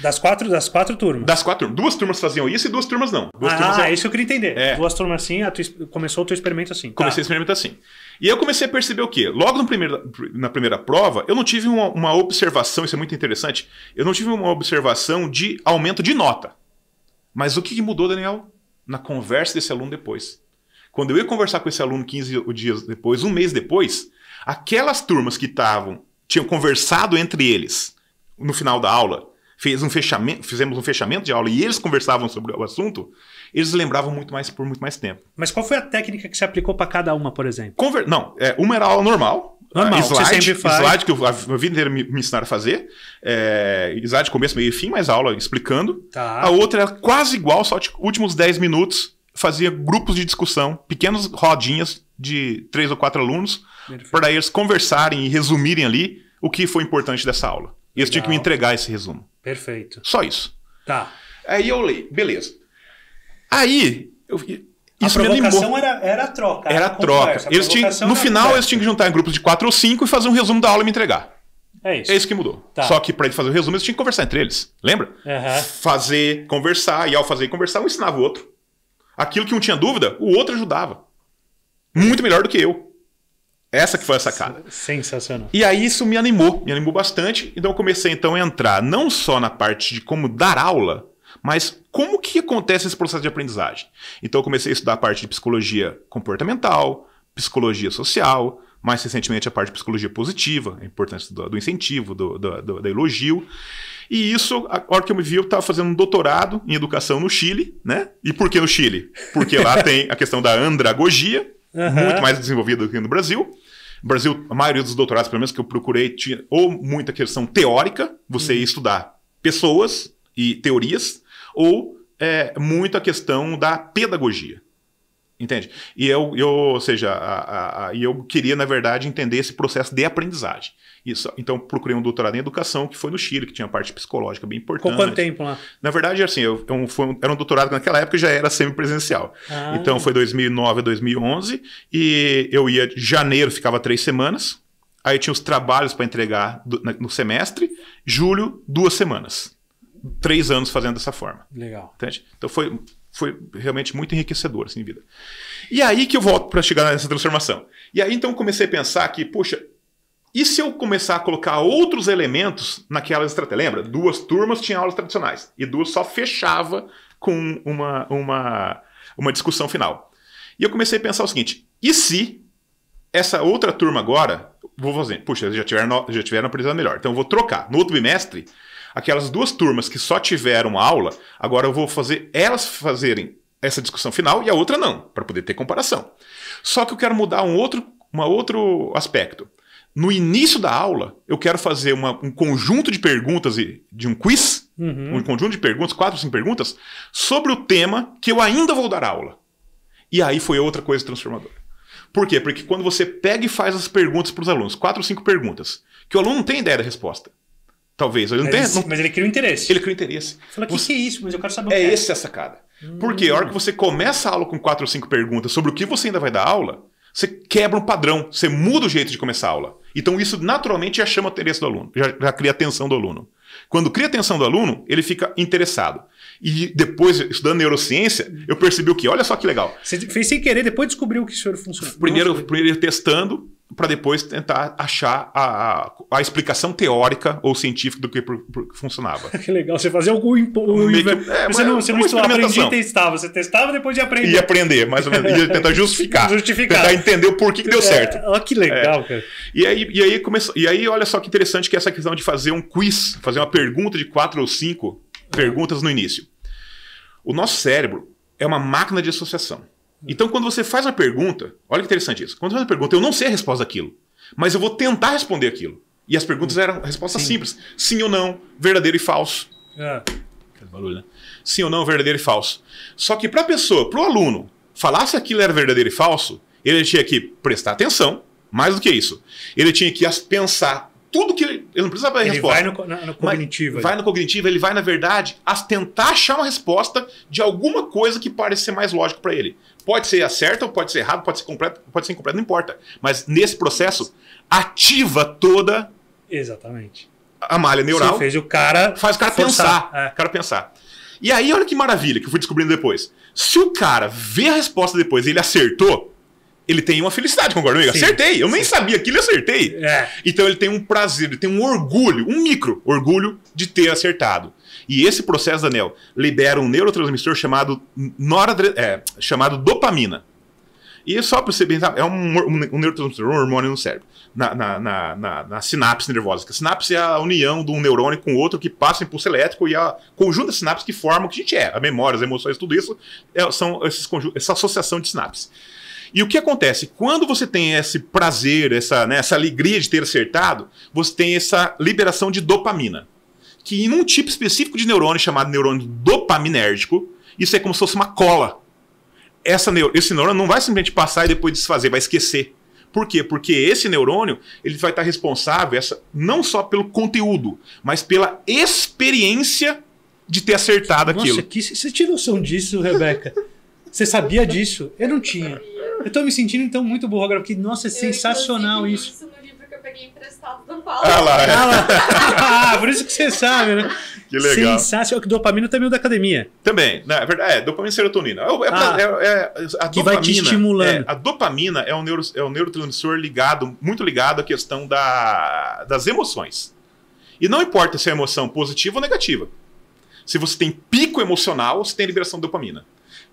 B: Das quatro, das quatro turmas? Das quatro turmas. Duas turmas faziam isso e duas turmas não. Duas ah, turmas é... é- isso
A: eu queria entender. É. Duas turmas assim, tu, começou o teu
B: experimento assim. Tá. Comecei tá. o experimento assim. E eu comecei a perceber o quê? Logo no primeiro, na primeira prova, eu não tive uma, uma observação, isso é muito interessante, eu não tive uma observação de aumento de nota. Mas o que mudou, Daniel? Na conversa desse aluno depois. Quando eu ia conversar com esse aluno 15 dias depois, um mês depois, aquelas turmas que estavam, tinham conversado entre eles no final da aula, fez um fechamento, fizemos um fechamento de aula e eles conversavam sobre o assunto, eles lembravam muito mais por muito mais tempo.
A: Mas qual foi a técnica que você aplicou para cada uma, por exemplo?
B: Conver não, é, uma era aula normal. Normal, ah, slide, você sempre faz. slide que eu, a, a vida inteira me, me ensinaram a fazer. É, slide começo, meio e fim, mas aula explicando.
A: Tá. A outra
B: era quase igual, só os tipo, últimos 10 minutos fazia grupos de discussão, pequenas rodinhas de três ou quatro alunos, para eles conversarem e resumirem ali o que foi importante dessa aula eles tinham que me entregar esse resumo.
A: Perfeito. Só isso. Tá. Aí eu leio, beleza.
B: Aí, eu, isso a provocação
A: era, era a troca. Era a troca. A eles tinham, no final, eles
B: tinham que juntar em grupos de quatro ou cinco e fazer um resumo da aula e me entregar. É isso. É isso que mudou. Tá. Só que para ele fazer o resumo, eles tinham que conversar entre eles. Lembra? Uhum. Fazer, conversar. E ao fazer e conversar, um ensinava o outro. Aquilo que um tinha dúvida, o outro ajudava. Muito melhor do que eu. Essa que foi a sacada.
A: Sensacional.
B: E aí isso me animou, me animou bastante. Então eu comecei então a entrar não só na parte de como dar aula, mas como que acontece esse processo de aprendizagem. Então eu comecei a estudar a parte de psicologia comportamental, psicologia social, mais recentemente a parte de psicologia positiva, a importância do, do incentivo, do, do, do, do elogio. E isso, a hora que eu me vi, eu estava fazendo um doutorado em educação no Chile, né? E por que no Chile? Porque lá tem a questão da andragogia, uhum. muito mais desenvolvida que no Brasil. No Brasil, a maioria dos doutorados, pelo menos que eu procurei, tinha ou muita questão teórica, você uhum. ia estudar pessoas e teorias, ou é, muito a questão da pedagogia. Entende? E eu, eu ou seja, a, a, a, eu queria, na verdade, entender esse processo de aprendizagem. Isso, então, procurei um doutorado em educação, que foi no Chile, que tinha a parte psicológica bem importante. Com quanto tempo lá? Na verdade, assim, eu, eu foi um, era um doutorado que naquela época já era semipresencial. Ah. Então, foi 2009 a 2011, e eu ia de janeiro, ficava três semanas, aí tinha os trabalhos para entregar do, na, no semestre, julho, duas semanas. Três anos fazendo dessa forma. Legal. Entende? Então, foi foi realmente muito enriquecedor assim, em vida. E aí que eu volto para chegar nessa transformação. E aí então comecei a pensar que, poxa, e se eu começar a colocar outros elementos naquela estratégia? Lembra? Duas turmas tinham aulas tradicionais e duas só fechava com uma, uma, uma discussão final. E eu comecei a pensar o seguinte: e se essa outra turma agora, vou fazer, puxa, já tiveram, já tiveram aprendizado melhor, então eu vou trocar. No outro bimestre, aquelas duas turmas que só tiveram aula, agora eu vou fazer elas fazerem essa discussão final e a outra não, para poder ter comparação. Só que eu quero mudar um outro, uma outro aspecto. No início da aula, eu quero fazer uma, um conjunto de perguntas e de um quiz, uhum. um conjunto de perguntas, quatro, cinco perguntas, sobre o tema que eu ainda vou dar aula. E aí foi outra coisa transformadora. Por quê? Porque quando você pega e faz as perguntas para os alunos, quatro ou cinco perguntas, que o aluno não tem ideia da resposta. Talvez. Ele mas, não... mas, ele cria um interesse. Ele cria um interesse. Fala, o que, que, é isso? Mas eu quero saber o é que é. Essa a sacada. Hum. Porque a hora que você começa a aula com quatro ou cinco perguntas sobre o que você ainda vai dar aula, você quebra um padrão, você muda o jeito de começar a aula. Então isso naturalmente já chama o interesse do aluno, já, já cria atenção do aluno. Quando cria atenção do aluno, ele fica interessado. E depois, estudando neurociência, eu percebi o que? Olha só que legal. Você fez sem querer, depois descobriu que o senhor
A: funciona. Primeiro,
B: primeiro testando, para depois tentar achar a, a, explicação teórica ou científica do que funcionava.
A: que legal, você fazia algum impo... Um que, é, você não, você não aprendia e testava, você testava depois de
B: aprender. E aprender, mais ou menos, ia tentar justificar. justificar. Tentar entender o porquê que deu é, certo. É, que legal, é. cara. E aí, e, aí começou, e aí, olha só que interessante que essa questão de fazer um quiz, fazer uma pergunta de quatro ou cinco é. perguntas no início. O nosso cérebro é uma máquina de associação. Então, quando você faz uma pergunta, olha que interessante isso. Quando você faz uma pergunta, eu não sei a resposta daquilo, mas eu vou tentar responder aquilo. E as perguntas eram respostas Sim. simples: sim ou não, verdadeiro e falso. É. Barulho, né? Sim ou não, verdadeiro e falso. Só que para a pessoa, para o aluno, falar se aquilo era verdadeiro e falso, ele tinha que prestar atenção, mais do que isso. Ele tinha que pensar tudo que ele, ele não precisava ele resposta. Vai no, no cognitivo. Vai no cognitivo, ele vai na verdade tentar achar uma resposta de alguma coisa que pareça ser mais lógico para ele. Pode ser acerto, pode ser errado, pode ser completo, pode ser incompleto, não importa. Mas nesse processo, ativa toda.
A: Exatamente.
B: A malha neural. Você fez o cara. Faz o cara forçar. pensar. É. O cara pensar. E aí, olha que maravilha que eu fui descobrindo depois. Se o cara vê a resposta depois e ele acertou, ele tem uma felicidade, concorda comigo? Acertei, eu sim. nem sabia aquilo e acertei. É. Então ele tem um prazer, ele tem um orgulho, um micro orgulho de ter acertado. E esse processo, Daniel, libera um neurotransmissor chamado, noradre... É, chamado dopamina. E só para você pensar, é um, um, neurotransmissor, um hormônio no cérebro, na, na, na, na, sinapse nervosa. a sinapse é a união de um neurônio com outro que passa impulso elétrico e a conjunto de sinapses que forma o que a gente é. A memória, as emoções, tudo isso é, são esses essa associação de sinapses. E o que acontece? Quando você tem esse prazer, essa, né, essa alegria de ter acertado, você tem essa liberação de dopamina que em um tipo específico de neurônio chamado neurônio dopaminérgico, isso é como se fosse uma cola. Essa esse neurônio não vai simplesmente passar e depois desfazer, vai esquecer. Por quê? Porque esse neurônio ele vai estar responsável essa, não só pelo conteúdo, mas pela experiência de ter acertado Nossa, aquilo.
A: Que, você tinha noção disso, Rebeca? você sabia disso? Eu não tinha. Eu estou me sentindo então muito burro agora, porque, nossa, é sensacional isso. isso eu peguei emprestado do Paulo. Ah lá, é. Ah, ah, por isso que você sabe, né? Que legal. Sensacional. Que dopamina também é da academia.
B: Também. Não, é verdade. É, dopamina e serotonina. É, é, ah, é, é, a que dopamina, vai te estimulando. É, a dopamina é um, neuro, é um neurotransmissor ligado, muito ligado à questão da, das emoções. E não importa se é emoção positiva ou negativa. Se você tem pico emocional, você tem liberação de dopamina.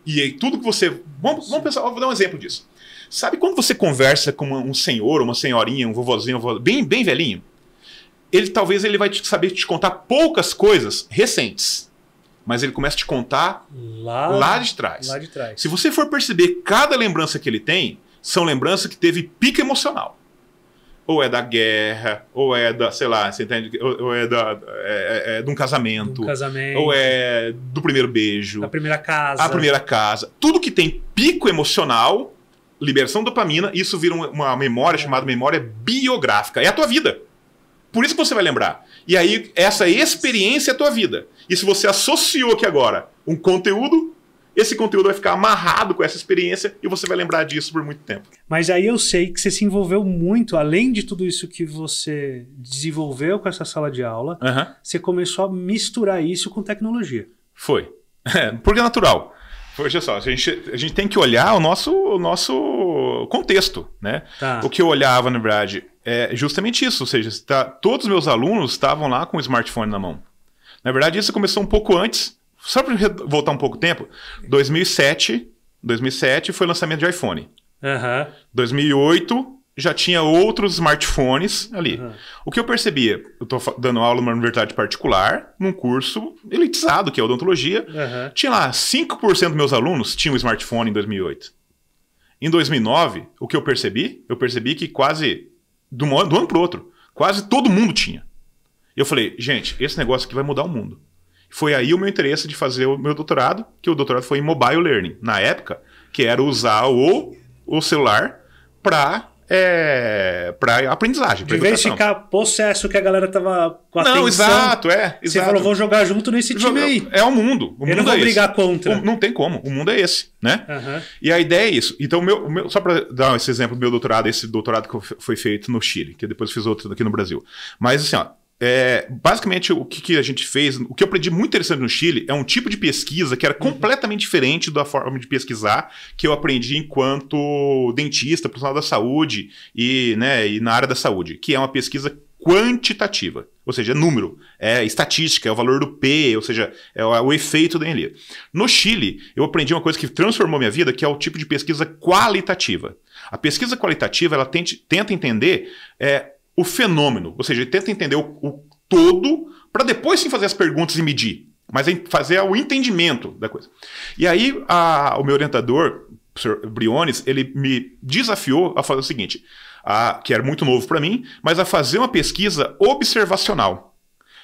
B: E aí, tudo que você. Vamos, vamos pensar, vou dar um exemplo disso. Sabe quando você conversa com um senhor, uma senhorinha, um vovozinho, um vovozinho bem, bem velhinho? Ele talvez ele vai te, saber te contar poucas coisas recentes. Mas ele começa a te contar lá, lá, de trás. lá de trás. Se você for perceber, cada lembrança que ele tem são lembranças que teve pico emocional ou é da guerra, ou é da, sei lá, você entende? Ou, ou é, da, é, é, é de um casamento, um
A: casamento, ou
B: é do primeiro beijo, da
A: primeira casa,
B: a primeira casa. Tudo que tem pico emocional liberação de dopamina, isso vira uma memória chamada memória biográfica. É a tua vida. Por isso que você vai lembrar. E aí, essa experiência é a tua vida. E se você associou aqui agora um conteúdo, esse conteúdo vai ficar amarrado com essa experiência e você vai lembrar disso por muito tempo.
A: Mas aí eu sei que você se envolveu muito, além de tudo isso que você desenvolveu com essa sala de aula, uhum. você começou a misturar isso com tecnologia.
B: Foi. É, porque é natural. Veja só, a gente, a gente tem que olhar o nosso, o nosso contexto, né? Tá. O que eu olhava, na verdade, é justamente isso. Ou seja, tá, todos os meus alunos estavam lá com o smartphone na mão. Na verdade, isso começou um pouco antes. Só para voltar um pouco tempo, 2007, 2007 foi o lançamento de iPhone. Uhum. 2008 já tinha outros smartphones ali. Uhum. O que eu percebia, eu tô dando aula numa universidade particular, num curso elitizado, que é odontologia, uhum. tinha lá 5% dos meus alunos tinham um smartphone em 2008. Em 2009, o que eu percebi? Eu percebi que quase, do, um ano, para ano para outro, quase todo mundo tinha. E eu falei, gente, esse negócio aqui vai mudar o mundo. Foi aí o meu interesse de fazer o meu doutorado, que o doutorado foi em mobile learning, na época, que era usar o, o celular
A: para é, para aprendizagem. Pra de vez ficar possesso que a galera tava com a Não, exato, é. Exato. Você falou, vou jogar junto nesse time aí. É o mundo. O Eu mundo não vou é brigar esse.
B: contra. O, não tem como. O mundo é esse, né? Uhum. E a ideia é isso. Então, meu, meu só para dar esse exemplo do meu doutorado, esse doutorado que foi feito no Chile, que depois fiz outro aqui no Brasil. Mas assim, ó, é, basicamente, o que, que, a gente fez, o que eu aprendi muito interessante no Chile é um tipo de pesquisa que era uhum. completamente diferente da forma de pesquisar que eu aprendi enquanto dentista, profissional da saúde e, né, e na área da saúde, que é uma pesquisa quantitativa, ou seja, é número, é estatística, é o valor do P, ou seja, é o, é efeito da Enlia. No Chile, eu aprendi uma coisa que transformou minha vida, que é o tipo de pesquisa qualitativa. A pesquisa qualitativa ela tente, tenta entender é, o fenômeno. Ou seja, ele tenta entender o, o todo para depois sim fazer as perguntas e medir. Mas fazer o entendimento da coisa. E aí a, o meu orientador, o Sr. Briones, ele me desafiou a fazer o seguinte, a, que era muito novo para mim, mas a fazer uma pesquisa observacional.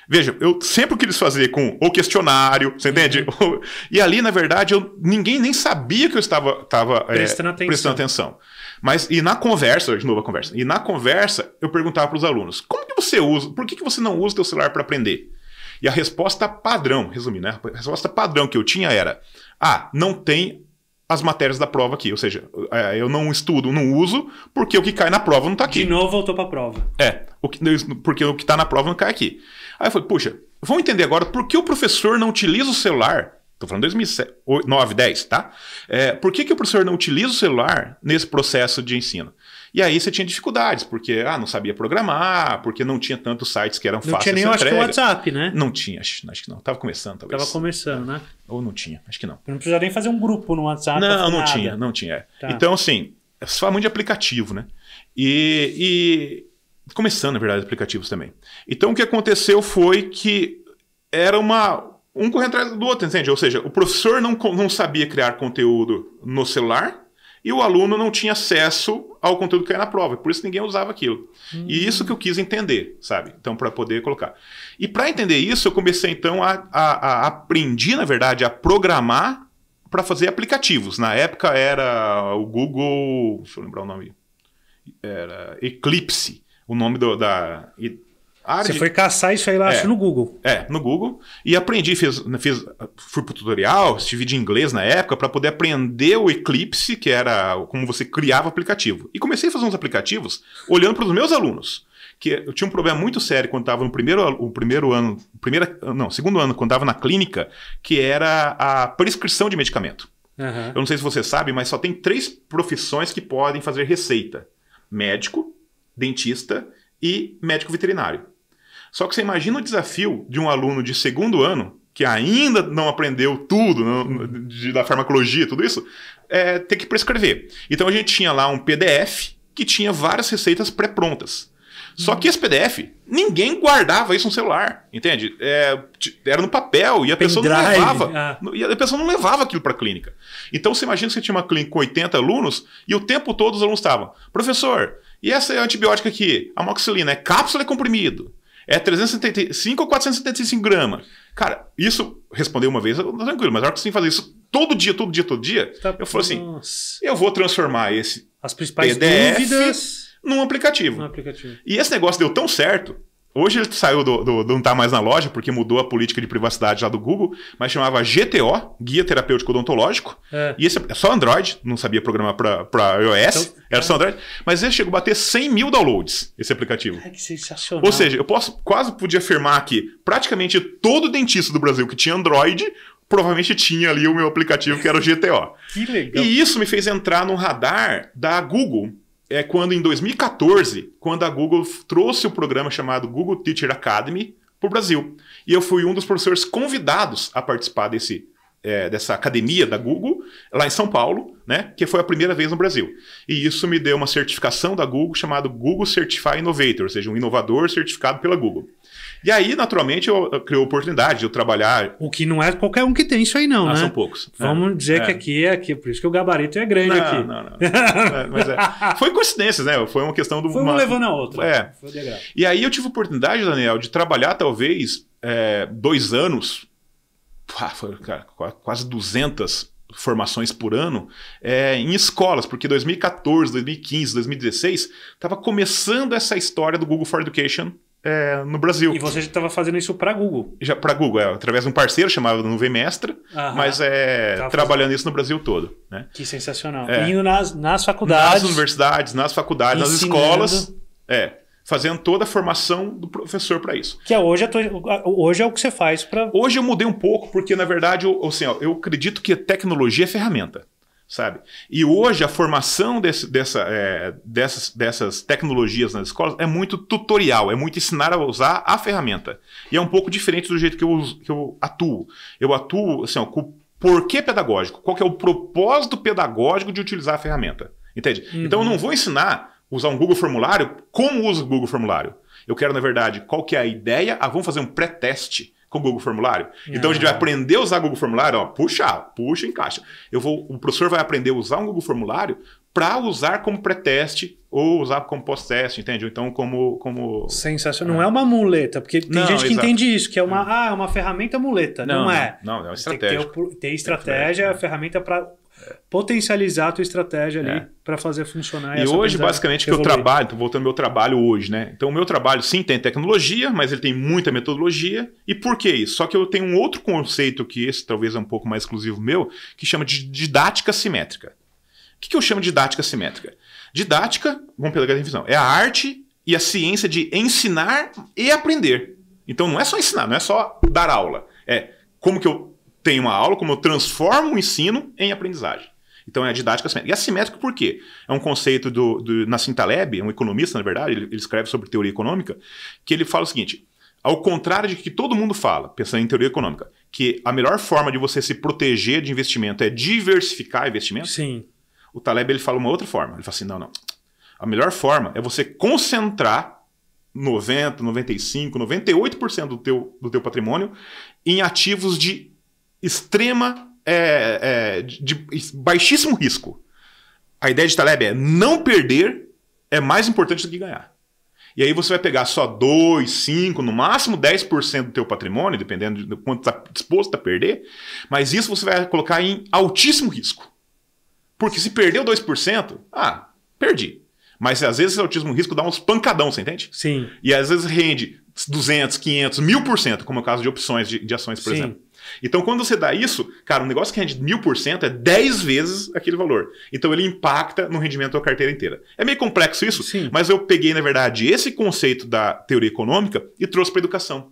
B: Veja, eu sempre quis fazer com o questionário, você entende? Uhum. e ali, na verdade, eu, ninguém nem sabia que eu estava, estava é, prestando, é, atenção. prestando atenção. Mas, e na conversa, de novo a conversa, e na conversa eu perguntava para os alunos, como que você usa, por que, que você não usa o seu celular para aprender? E a resposta padrão, resumindo, né? a resposta padrão que eu tinha era, ah, não tem as matérias da prova aqui. Ou seja, é, eu não estudo, não uso, porque o que cai na prova não está aqui. De novo voltou para a prova. É, o que, porque o que está na prova não cai aqui. Aí eu falei, puxa, vamos entender agora por que o professor não utiliza o celular Estou falando 2009, 10, tá? É, por que, que o professor não utiliza o celular nesse processo de ensino? E aí você tinha dificuldades, porque ah, não sabia programar, porque não tinha tantos sites que eram não fáceis. Não tinha nem, acho que o WhatsApp, né? Não tinha, acho, acho que não. Tava começando, talvez. Tava
A: começando, né?
B: Ou não tinha, acho que não.
A: Não precisava nem fazer um grupo no WhatsApp. Não, assim, não nada. tinha,
B: não tinha. É. Tá. Então, assim, você é fala muito de aplicativo, né? E, e começando, na verdade, aplicativos também. Então, o que aconteceu foi que era uma um correndo atrás do outro, entende? Ou seja, o professor não, não sabia criar conteúdo no celular e o aluno não tinha acesso ao conteúdo que era na prova, por isso ninguém usava aquilo. E hum. isso que eu quis entender, sabe? Então, para poder colocar. E para entender isso, eu comecei então a, a, a aprendi, na verdade, a programar para fazer aplicativos. Na época era o Google, deixa eu lembrar o nome, era Eclipse, o nome do, da você de... foi caçar isso aí lá é, no Google. É, no Google. E aprendi, fiz, fiz, fui pro tutorial, estive de inglês na época para poder aprender o Eclipse, que era como você criava aplicativo. E comecei a fazer uns aplicativos olhando para os meus alunos. Que eu tinha um problema muito sério quando estava no primeiro, o primeiro ano, primeira, não, segundo ano, quando estava na clínica, que era a prescrição de medicamento. Uhum. Eu não sei se você sabe, mas só tem três profissões que podem fazer receita: médico, dentista e médico veterinário. Só que você imagina o desafio de um aluno de segundo ano, que ainda não aprendeu tudo não, de, da farmacologia, tudo isso, é, ter que prescrever. Então a gente tinha lá um PDF que tinha várias receitas pré-prontas. Só que esse PDF, ninguém guardava isso no celular, entende? É, era no papel e a pessoa drive. não levava. Ah. E a pessoa não levava aquilo para a clínica. Então você imagina que você tinha uma clínica com 80 alunos e o tempo todo os alunos estavam: professor, e essa a antibiótica aqui? Amoxilina é cápsula e comprimido? É 375 ou 475 gramas. Cara, isso respondeu uma vez, tranquilo, mas na hora que você tem que fazer isso todo dia, todo dia, todo dia, tá, eu falo assim: eu vou transformar esse As principais PDF dúvidas num aplicativo. num aplicativo. E esse negócio deu tão certo Hoje ele saiu do, do, do, não tá mais na loja, porque mudou a política de privacidade lá do Google, mas chamava GTO, Guia Terapêutico Odontológico. É. E esse é só Android, não sabia programar para iOS, então, era é. só Android. Mas ele chegou a bater 100 mil downloads, esse aplicativo.
A: que sensacional. Ou seja,
B: eu posso quase podia afirmar que praticamente todo dentista do Brasil que tinha Android provavelmente tinha ali o meu aplicativo que era o GTO. que legal. E isso me fez entrar no radar da Google é quando em 2014, quando a Google trouxe o programa chamado Google Teacher Academy para o Brasil. E eu fui um dos professores convidados a participar desse, é, dessa academia da Google, lá em São Paulo, né, que foi a primeira vez no Brasil. E isso me deu uma certificação da Google chamada Google Certified Innovator, ou seja, um inovador certificado pela Google. E aí, naturalmente, eu, eu criou oportunidade de eu trabalhar.
A: O que não é qualquer um que tem isso aí, não, ah, né? São poucos. Vamos é. dizer é. que aqui é aqui, por isso que o gabarito é grande não, aqui. Não, não, não. É,
B: é. Foi coincidências, né? Foi uma questão do. Foi uma, uma... levando a outra. É. E aí eu tive oportunidade, Daniel, de trabalhar talvez é, dois anos, foi, cara, quase 200 formações por ano é, em escolas, porque 2014, 2015, 2016 estava começando essa história do Google for Education é, no Brasil. E você já estava fazendo isso para Google? Já para Google, é, através de um parceiro chamado Nuvem Mestre. mas é tava trabalhando fazendo... isso no Brasil todo.
A: Né? Que sensacional. É, Indo nas, nas faculdades. Nas
B: universidades, nas faculdades, ensinando. nas escolas. É, fazendo toda a formação do professor para isso. Que é hoje, hoje é o que você faz para. Hoje eu mudei um pouco, porque na verdade eu, assim, ó, eu acredito que a tecnologia é ferramenta sabe? E hoje a formação desse, dessa, é, dessas, dessas tecnologias nas escolas é muito tutorial, é muito ensinar a usar a ferramenta. E é um pouco diferente do jeito que eu, que eu atuo. Eu atuo assim, ó, com o porquê pedagógico, qual é o propósito pedagógico de utilizar a ferramenta. Entende? Uhum. Então eu não vou ensinar usar um Google Formulário como usa o Google Formulário. Eu quero, na verdade, qual que é a ideia? Ah, vamos fazer um pré-teste com o Google Formulário. Uhum. Então a gente vai ah. aprender a usar o Google Formulário, ó, puxa, puxa, encaixa. Eu vou, o professor vai aprender a usar um Google Formulário para usar como pré-teste ou usar como pós-teste, entende? Então como como sensacional. É. Não é uma muleta,
A: porque tem não, gente que exato. entende isso, que é uma hum. ah, é uma ferramenta muleta, não, não é? Não, não é estratégia. Tem, ter, estratégia, tem é, a é. ferramenta para potencializar a tua estratégia ali é. para fazer funcionar. E hoje, basicamente, que eu trabalho,
B: então voltando ao meu trabalho hoje, né? Então, o meu trabalho, sim, tem tecnologia, mas ele tem muita metodologia. E por que isso? Só que eu tenho um outro conceito, que esse talvez é um pouco mais exclusivo meu, que chama de didática simétrica. O que, que eu chamo de didática simétrica? Didática, vamos pegar a definição, é a arte e a ciência de ensinar e aprender. Então, não é só ensinar, não é só dar aula. É como que eu tenho uma aula, como eu transformo o ensino em aprendizagem. Então é a didática assimétrica. E assimétrico por quê? É um conceito do, do Nassim Taleb, um economista, na verdade, ele, ele, escreve sobre teoria econômica, que ele fala o seguinte, ao contrário de que todo mundo fala, pensando em teoria econômica, que a melhor forma de você se proteger de investimento é diversificar investimento. Sim. O Taleb ele fala uma outra forma. Ele fala assim, não, não. A melhor forma é você concentrar 90, 95, 98% do teu, do teu patrimônio em ativos de extrema, é, é, de, baixíssimo risco. A ideia de Taleb é não perder é mais importante do que ganhar. E aí você vai pegar só 2, 5, no máximo 10% do teu patrimônio, dependendo de quanto está disposto a perder, mas isso você vai colocar em altíssimo risco. Porque se perdeu 2%, ah, perdi. Mas às vezes esse altíssimo risco dá uns pancadão, você entende? Sim. E às vezes rende 200, 500, 1000%, como é o caso de opções de, de ações, por Sim. exemplo. Então, quando você dá isso, cara, um negócio que rende mil por cento é 10 vezes aquele valor. Então, ele impacta no rendimento da carteira inteira. É meio complexo isso, Sim. mas eu peguei, na verdade, esse conceito da teoria econômica e trouxe para educação.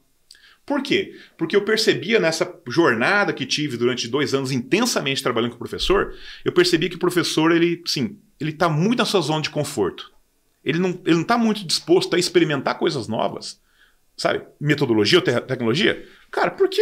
B: Por quê? Porque eu percebia nessa jornada que tive durante dois anos intensamente trabalhando com o professor, eu percebi que o professor, ele, sim, ele está muito na sua zona de conforto. Ele não ele está muito disposto a experimentar coisas novas sabe,
A: metodologia ou te tecnologia, Cara, porque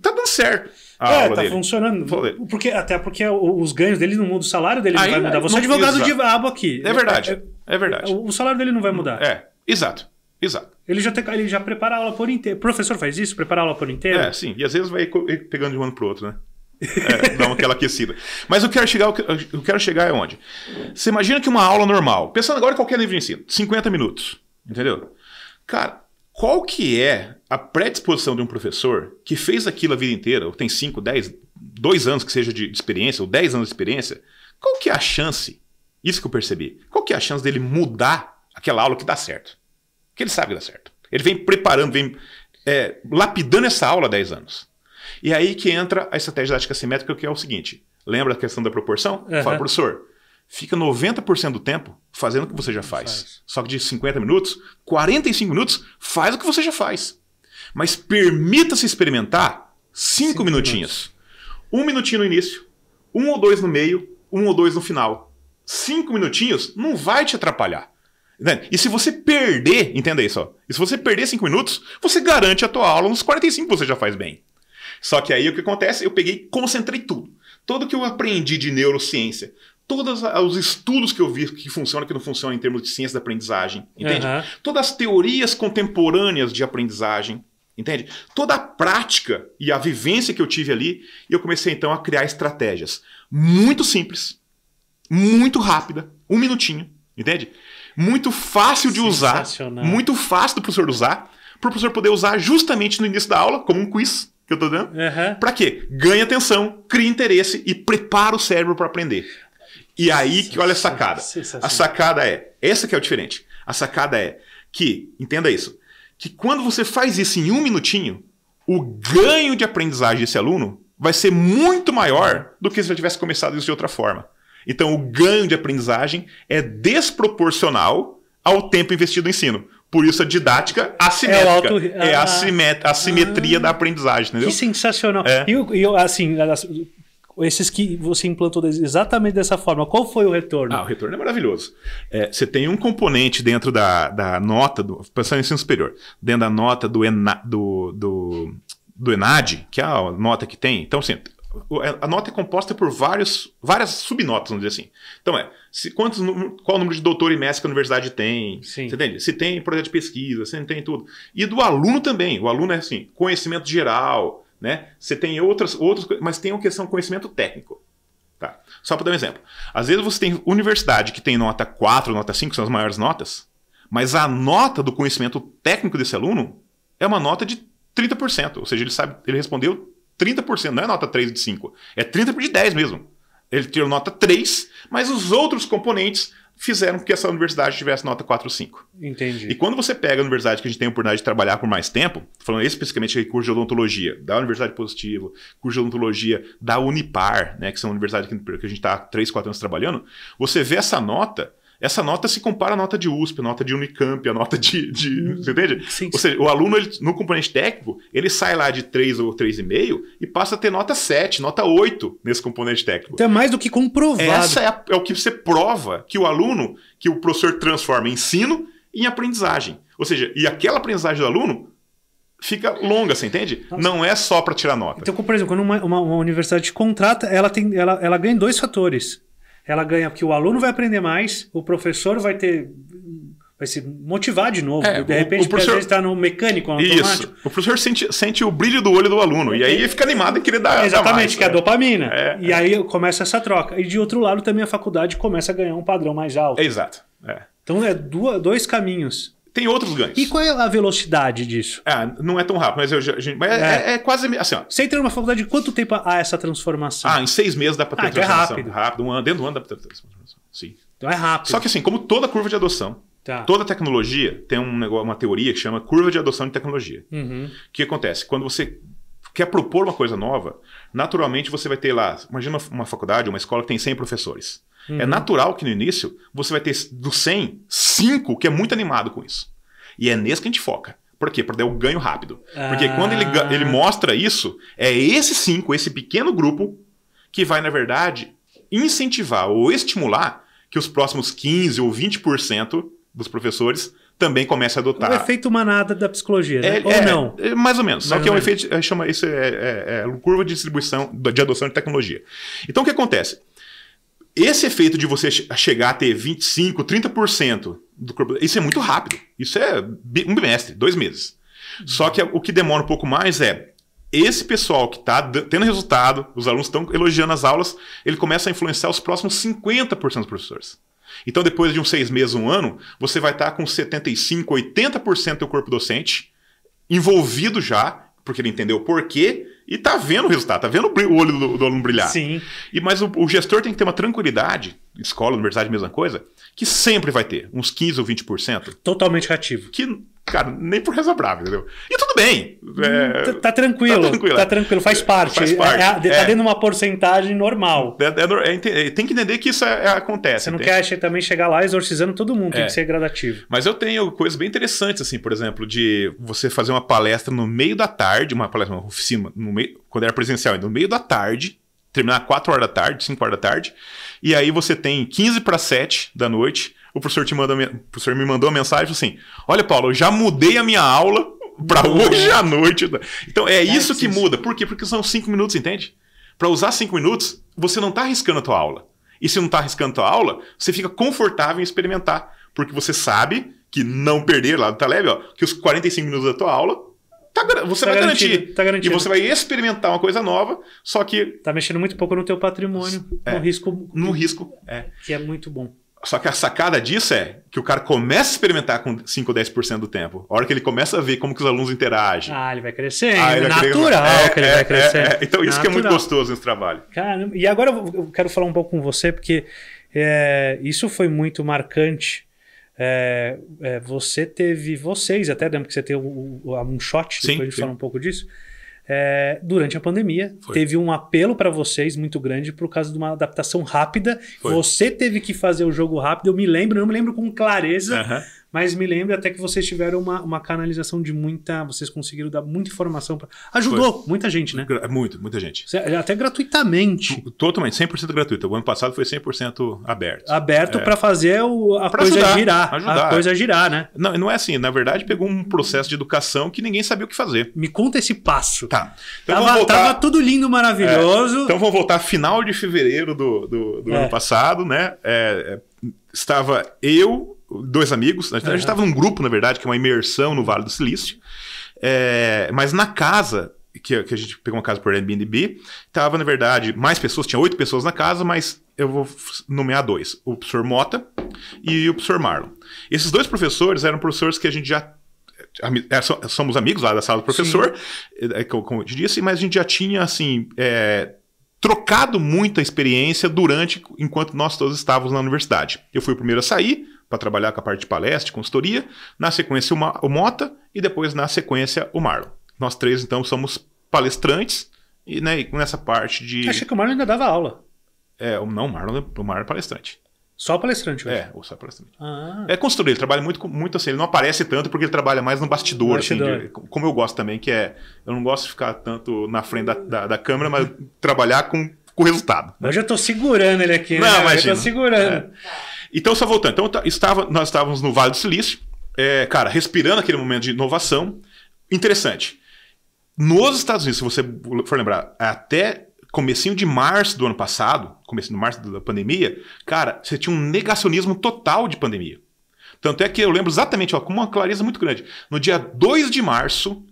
A: tá dando certo. é, tá dele. funcionando. Porque, até porque os ganhos dele não mudam, o salário dele Aí, não vai mudar. Você é advogado de diabo aqui. É verdade. É, é, verdade. O salário dele não vai mudar. É, exato. Exato. Ele já, tem, ele já prepara
B: a aula por inteiro. O professor faz isso? Prepara a aula por inteiro? É, sim. E às vezes vai pegando de um ano pro outro, né? É, dá uma aquela aquecida. Mas eu quero chegar, eu quero chegar é onde? Você imagina que uma aula normal, pensando agora em qualquer nível de ensino, 50 minutos, entendeu? Cara, qual que é a predisposição de um professor que fez aquilo a vida inteira, ou tem 5, 10, 2 anos que seja de, de experiência, ou 10 anos de experiência, qual que é a chance, isso que eu percebi, qual que é a chance dele mudar aquela aula que dá certo? Que ele sabe que dá certo. Ele vem preparando, vem é, lapidando essa aula há 10 anos. E aí que entra a estratégia didática simétrica, que é o seguinte. Lembra a questão da proporção? Uhum. Fala, professor, fica 90% do tempo fazendo o que você já faz. faz. Só que de 50 minutos, 45 minutos, faz o que você já faz. Mas permita-se experimentar 5 minutinhos. Minutos. Um minutinho no início, um ou dois no meio, um ou dois no final. Cinco minutinhos não vai te atrapalhar. Né? E se você perder, entenda isso, ó. E se você perder cinco minutos, você garante a tua aula nos 45 você já faz bem. Só que aí o que acontece? Eu peguei, concentrei tudo. Tudo que eu aprendi de neurociência, todos os estudos que eu vi que funcionam e que não funcionam em termos de ciência da aprendizagem, entende? Uhum. Todas as teorias contemporâneas de aprendizagem, entende? Toda a prática e a vivência que eu tive ali, e eu comecei então a criar estratégias muito simples, muito rápida, um minutinho, entende? Muito fácil de usar, muito fácil do professor usar, para o professor poder usar justamente no início da aula, como um quiz que eu tô dando. Uhum. Para quê? Ganha atenção, cria interesse e prepara o cérebro para aprender. E aí que olha a sacada. A sacada é, essa que é o diferente. A sacada é que, entenda isso, que quando você faz isso em um minutinho, o ganho de aprendizagem desse aluno vai ser muito maior do que se ele tivesse começado isso de outra forma. Então, o ganho de aprendizagem é desproporcional ao tempo investido no ensino. Por isso a didática assimétrica. É, auto... é a, ah. simet...
A: a simetria ah, da aprendizagem, entendeu? Que sensacional. É. E, assim, esses que você implantou exatamente dessa forma, qual foi o retorno? Ah, o retorno é maravilhoso.
B: É, você tem um componente dentro da, da nota, do, pensando em ensino superior, dentro da nota do, ENA, do, do, do ENAD, que é a nota que tem. Então, assim, é, a nota é composta por vários, várias subnotas, vamos dizer assim. Então é, se, quantos, qual o número de doutor e mestre que a universidade tem, Sim. você entende? Se tem projeto de pesquisa, se tem tudo. E do aluno também. O aluno é assim, conhecimento geral, né? Você tem outras, outras mas tem uma questão de conhecimento técnico. Tá? Só para dar um exemplo. Às vezes você tem universidade que tem nota 4, nota 5, que são as maiores notas, mas a nota do conhecimento técnico desse aluno é uma nota de 30%. Ou seja, ele sabe, ele respondeu 30%, não é nota 3 de 5, é 30 de 10 mesmo. Ele tirou nota 3, mas os outros componentes fizeram que essa universidade tivesse nota 5. Entendi. E quando você pega a universidade que a gente tem a oportunidade de trabalhar por mais tempo, falando especificamente de curso de odontologia da Universidade Positiva, curso de odontologia da Unipar, né, que são universidades que, que a gente está há 3, 4 anos trabalhando, você vê essa nota, essa nota se compara à nota de USP, à nota de Unicamp, à nota de. de uhum. você entende? Sim, ou seja, o aluno, ele, no componente técnico, ele sai lá de 3 ou 3,5 e passa a ter nota 7, nota 8 nesse componente técnico.
A: Então é mais do que comprovado. Essa é,
B: a, é o que você prova que o aluno, que o professor transforma em ensino em aprendizagem. Ou seja, e aquela aprendizagem do aluno fica longa, você entende? Nossa. Não é só para tirar nota.
A: Então, por exemplo, quando uma, uma, uma, universidade contrata, ela, tem, ela, ela ganha dois fatores ela ganha porque o aluno vai aprender mais, o professor vai ter vai se motivar de novo. É, de repente, o, o professor está no mecânico, no automático.
B: Isso. O professor sente, sente o brilho do olho do aluno e aí fica animado e querer dar. Exatamente, dar mais, que é a né?
A: dopamina. É, e é. aí começa essa troca. E de outro lado, também a faculdade começa a ganhar um padrão mais alto. exato. É. Então é duas, dois caminhos tem outros ganhos. E qual é a velocidade disso? É, não é tão rápido, mas, eu, gente, mas é. É, é. quase assim. Ó. Você entra numa faculdade, quanto tempo há essa transformação?
B: Ah, em seis meses dá para ter ah, então é transformação. É rápido. rápido, um ano, dentro do ano dá para ter transformação. Sim.
A: Então é rápido. Só que assim,
B: como toda curva de adoção, Tá. Toda tecnologia tem um negócio, uma teoria que chama curva de adoção de tecnologia. Uhum. O uhum. que acontece? Quando você quer propor uma coisa nova, naturalmente você vai ter lá. Imagina uma, faculdade, uma escola que tem 100 professores. É uhum. É natural que no início você vai ter do 100, 5 que é muito animado com isso. E é nesse que a gente foca. Por quê? Para dar o ganho rápido. Porque ah. quando ele, ele ah. mostra isso, é esse 5, esse pequeno grupo, que vai, na verdade, incentivar ou estimular que os próximos 15 ou 20% dos professores também comece a adotar. O é efeito
A: manada da psicologia, né? é, ou é, não? É, mais ou menos. Mais só que é um efeito,
B: é, chama isso é, curva de distribuição de adoção de tecnologia. Então o que acontece? esse efeito de você chegar a ter 25, 30% do corpo, isso é muito rápido. Isso é um bimestre, dois meses. Só que o que demora um pouco mais é esse pessoal que está tendo resultado, os alunos estão elogiando as aulas, ele começa a influenciar os próximos 50% dos professores. Então, depois de uns seis meses, um ano, você vai estar tá com 75, 80% do corpo docente envolvido já, porque ele entendeu o porquê, e tá vendo o resultado, tá vendo o olho do, do aluno brilhar. Sim. E, mas o, o, gestor tem que ter uma tranquilidade, escola, universidade, mesma coisa, que sempre vai ter uns 15 ou 20%. Totalmente cativo. Que cara, nem por reza brava, entendeu? E
A: tudo bem. É, tá, tá tranquilo, tá tranquilo, tá é. tranquilo, faz é, parte. Faz parte. É, é, tá dentro é. de uma porcentagem normal. tem que entender que isso acontece. Você não entende? quer também chegar lá exorcizando todo mundo, tem que ser gradativo.
B: Mas eu tenho coisas bem interessantes, assim, por exemplo, de você fazer uma palestra no meio da tarde, uma palestra, uma oficina, no meio, quando era presencial, então, no meio da tarde, terminar 4 horas da tarde, 5 horas da tarde, e aí você tem 15 para 7 da noite o professor, te manda, o professor me mandou uma mensagem assim: Olha, Paulo, eu já mudei a minha aula para hoje à noite. Então é, é isso que muda. Por quê? Porque são cinco minutos, entende? Para usar cinco minutos, você não está arriscando a tua aula. E se não está arriscando a tua aula, você fica confortável em experimentar. Porque você sabe que não perder lá do Taleb, ó, que os 45 minutos da tua aula Tá, você tá vai garantido, garantir. Tá garantido. E você vai experimentar uma coisa nova, só que. Tá mexendo muito
A: pouco no teu patrimônio. É, no risco. No risco. É. Que é muito bom.
B: Só que a sacada disso é que o cara começa a experimentar com 5 ou 10% do tempo. A hora que ele começa a ver como que os alunos interagem.
A: Ah, ele vai crescer. Ah, ele Natural É, que ele é, vai crescer. É, é. então, Natural. isso que é muito
B: gostoso nesse trabalho.
A: E agora eu quero falar um pouco com você, porque é, isso foi muito marcante. É, você teve, vocês até, lembro que você teve um, um shot, sim, depois de falar um pouco disso é, durante a pandemia. Foi. Teve um apelo para vocês muito grande por causa de uma adaptação rápida. Foi. Você teve que fazer o jogo rápido. Eu me lembro, eu me lembro com clareza. Uh -huh mas me lembro até que vocês tiveram uma, uma canalização de muita. Vocês conseguiram dar muita informação. Pra, ajudou
B: foi. muita gente, né? É muito, muita gente.
A: É, até gratuitamente.
B: Totalmente, 100% gratuito. O ano passado foi 100% aberto.
A: Aberto é. para fazer o, a pra coisa ajudar, girar. Ajudar. A coisa
B: girar, né? Não, não é assim. Na verdade, pegou um processo de educação que ninguém sabia o que fazer. Me conta esse passo. Tá. Então, tava, voltar... tava tudo lindo, maravilhoso. É. Então vou voltar final de fevereiro do, do, do é. ano passado, né? É, estava eu dois amigos. Né? A gente estava é. num grupo, na verdade, que é uma imersão no Vale do Silício. É, mas na casa, que, que, a gente pegou uma casa por Airbnb, tava, na verdade, mais pessoas, tinha oito pessoas na casa, mas eu vou nomear dois: o professor Mota e o professor Marlon. Esses dois professores eram professores que a gente já. É, somos amigos lá da sala do professor, Sim. É, como eu te disse, mas a gente já tinha, assim, é, trocado muita experiência durante enquanto nós todos estávamos na universidade. Eu fui o primeiro a sair, para trabalhar com a parte de palestra, consultoria. Na sequência, o, Mota e depois, na sequência, o Marlon. Nós três, então, somos palestrantes e, né, e nessa parte de. achei que o Marlon ainda dava aula. É, não, o Marlon, o Marlon é palestrante. Só palestrante, velho. É, ou só palestrante. Ah. É consultor, ele trabalha muito, muito assim, ele não aparece tanto porque ele trabalha mais no bastidor, bastidor. Assim, de, como eu gosto também, que é. Eu não gosto de ficar tanto na frente da, da, da câmera, mas trabalhar com, com o resultado.
A: Mas Eu já tô segurando ele aqui, não, né? Imagina. Eu tô segurando.
B: É. Então, só voltando. Então, tá, estava, nós estávamos no Vale do Silício, é, cara, respirando aquele momento de inovação. Interessante. Nos Estados Unidos, se você for lembrar, até comecinho de março do ano passado, comecinho de março da pandemia, cara, você tinha um negacionismo total de pandemia. Tanto é que eu lembro exatamente, ó, com uma clareza muito grande. No dia 2 de março,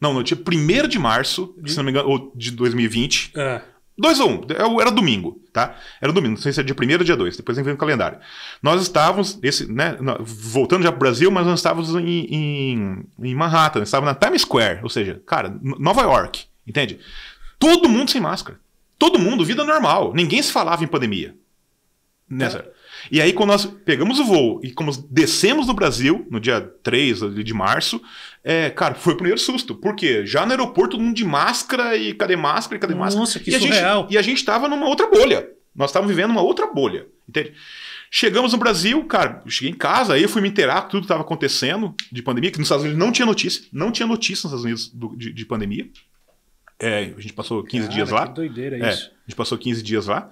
B: não, no dia 1 de março, de... se não me engano, ou de 2020, é. 2 a 1, um, é era domingo, tá? Era domingo, não sei se é dia 1 ou dia 2, depois vem o calendário. Nós estávamos, esse, né, voltando já para o Brasil, mas nós estávamos em, em, em Manhattan, estávamos na Times Square, ou seja, cara, Nova York, entende? Todo mundo sem máscara. Todo mundo, vida normal. Ninguém se falava em pandemia. Nessa. Né, é. E aí, quando nós pegamos o voo e como descemos no Brasil, no dia 3 de março, é, cara, foi o primeiro susto. Por quê? Já no aeroporto, todo mundo de máscara e cadê máscara e cadê Nossa, máscara? Nossa, que e surreal. A gente, e a gente tava numa outra bolha. Nós estávamos vivendo uma outra bolha, entende? Chegamos no Brasil, cara, cheguei em casa, aí eu fui me inteirar que tudo estava acontecendo de pandemia, que nos Estados Unidos não tinha notícia, não tinha notícia nos Estados Unidos do, de, de, pandemia. É, a gente passou 15 cara, dias lá. Que doideira é, isso. A gente passou 15 dias lá,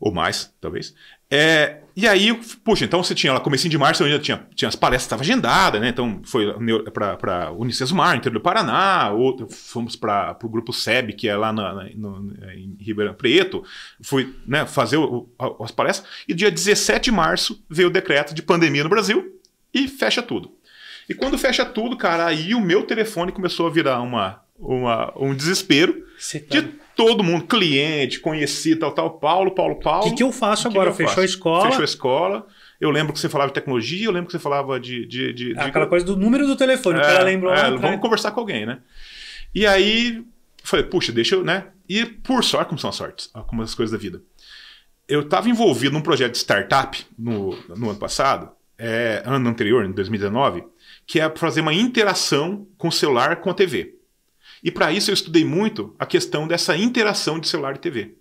B: ou mais, talvez. É, e aí, puxa, então você tinha lá, comecinho de março, eu ainda tinha, tinha as palestras, estava agendada, né? Então foi para Unicesumar, interior do Paraná, ou fomos para o grupo SEB, que é lá na, na, no, em Ribeirão Preto, fui né, fazer o, as palestras, e dia 17 de março veio o decreto de pandemia no Brasil e fecha tudo. E quando fecha tudo, cara, aí o meu telefone começou a virar uma, uma um desespero. Você tá... de todo mundo, cliente, conhecido, tal, tal, Paulo, Paulo, Paulo. O que, que eu faço que agora? Que eu Fechou faço? a escola? Fechou a escola. Eu lembro que você falava de tecnologia, eu lembro que você falava de. de, de, ah, de... Aquela coisa do número do telefone, é, o cara é, lembrou. É, né? vamos conversar com alguém, né? E aí, falei, puxa, deixa eu, né? E por sorte, como são as sortes, como as coisas da vida. Eu estava envolvido num projeto de startup no, no ano passado, é, ano anterior, em 2019, que é fazer uma interação com o celular com a TV. E para isso eu estudei muito a questão dessa interação de celular e TV.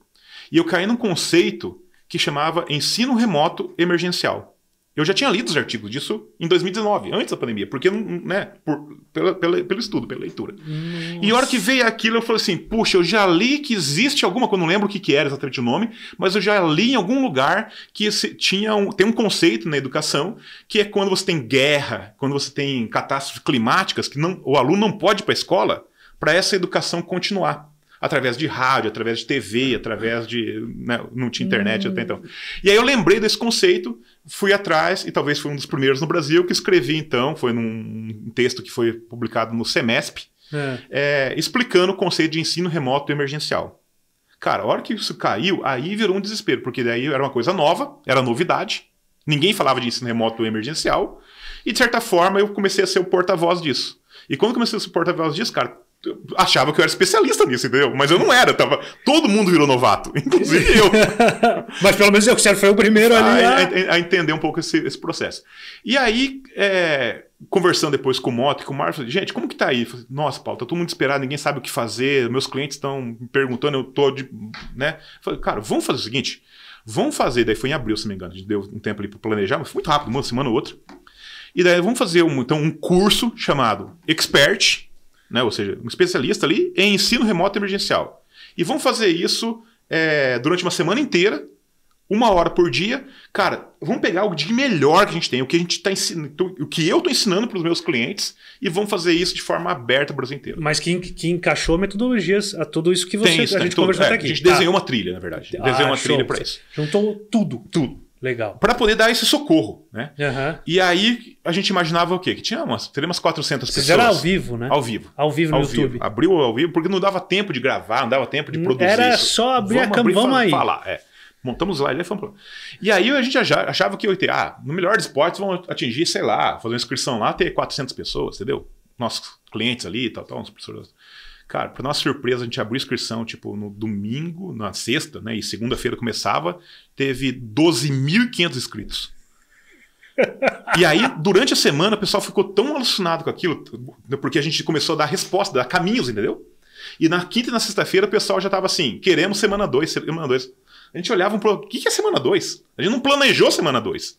B: E eu caí num conceito que chamava ensino remoto emergencial. Eu já tinha lido os artigos disso em 2019, antes da pandemia, porque, né, por, pela, pela, pelo estudo, pela leitura. Nossa. E a hora que veio aquilo, eu falei assim: puxa, eu já li que existe alguma coisa, não lembro o que, que era exatamente o nome, mas eu já li em algum lugar que esse, tinha um, tem um conceito na educação que é quando você tem guerra, quando você tem catástrofes climáticas, que não, o aluno não pode ir para a escola, para essa educação continuar. Através de rádio, através de TV, através de. Né, não tinha internet até então. E aí eu lembrei desse conceito, fui atrás, e talvez fui um dos primeiros no Brasil, que escrevi então, foi num texto que foi publicado no Semesp, é. É, explicando o conceito de ensino remoto emergencial. Cara, a hora que isso caiu, aí virou um desespero, porque daí era uma coisa nova, era novidade, ninguém falava de ensino remoto emergencial, e de certa forma eu comecei a ser o porta-voz disso. E quando comecei a ser o porta-voz disso, cara, achava que eu era especialista nisso, entendeu? Mas eu não era, tava, todo mundo virou novato, inclusive eu.
A: Mas pelo menos eu, sério, foi o primeiro ali a, a...
B: a entender um pouco esse, esse processo. E aí, é, conversando depois com o Moto e com o Marcos, falei, gente, como que tá aí? Falei, assim, Nossa, Paulo, tá todo mundo esperado, ninguém sabe o que fazer, meus clientes estão me perguntando, eu tô de... né? Falei, cara, vamos fazer o seguinte, vamos fazer, daí foi em abril, se não me engano, a gente deu um tempo ali para planejar, mas foi muito rápido, uma semana ou outra. E daí vamos fazer um, então, um curso chamado Expert, né? ou seja, um especialista ali em ensino remoto emergencial. E vão fazer isso é, durante uma semana inteira, uma hora por dia. Cara, vamos pegar o de melhor que a gente tem, o que a gente está ensinando, o que eu estou ensinando para os meus clientes e vamos fazer isso de forma aberta
A: para o Brasil inteiro. Mas que, que encaixou metodologias a tudo isso que você tem isso, a gente tudo, conversou é, até aqui. A gente desenhou tá. uma trilha,
B: na verdade. Ah, desenhou uma ah, trilha para isso.
A: Juntou tudo. Tudo. Legal. Para poder dar esse socorro,
B: né? Uhum. E aí a gente imaginava o quê? Que tinha umas, teria umas 400 Vocês pessoas. Era ao vivo, né? Ao vivo. Ao vivo no ao YouTube. Vivo. Abriu ao vivo, porque não dava tempo de gravar, não dava tempo de produzir. Era isso. só abrir vamos a câmera, vamos aí. Falar, é. Montamos lá, ele falou. E aí a gente achava que o ETA, ah, no melhor dos esportes, vão atingir, sei lá, fazer uma inscrição lá, ter 400 pessoas, entendeu? Nossos clientes ali e tal, tal, uns professores. Cara, para nossa surpresa, a gente abriu inscrição, tipo, no domingo, na sexta, né? E segunda-feira começava, teve 12.500 inscritos. e aí, durante a semana, o pessoal ficou tão alucinado com aquilo, porque a gente começou a dar resposta, dar caminhos, entendeu? E na quinta e na sexta-feira, o pessoal já estava assim: queremos semana 2, semana 2. A gente olhava um pro o que, que é semana 2? A gente não planejou semana 2.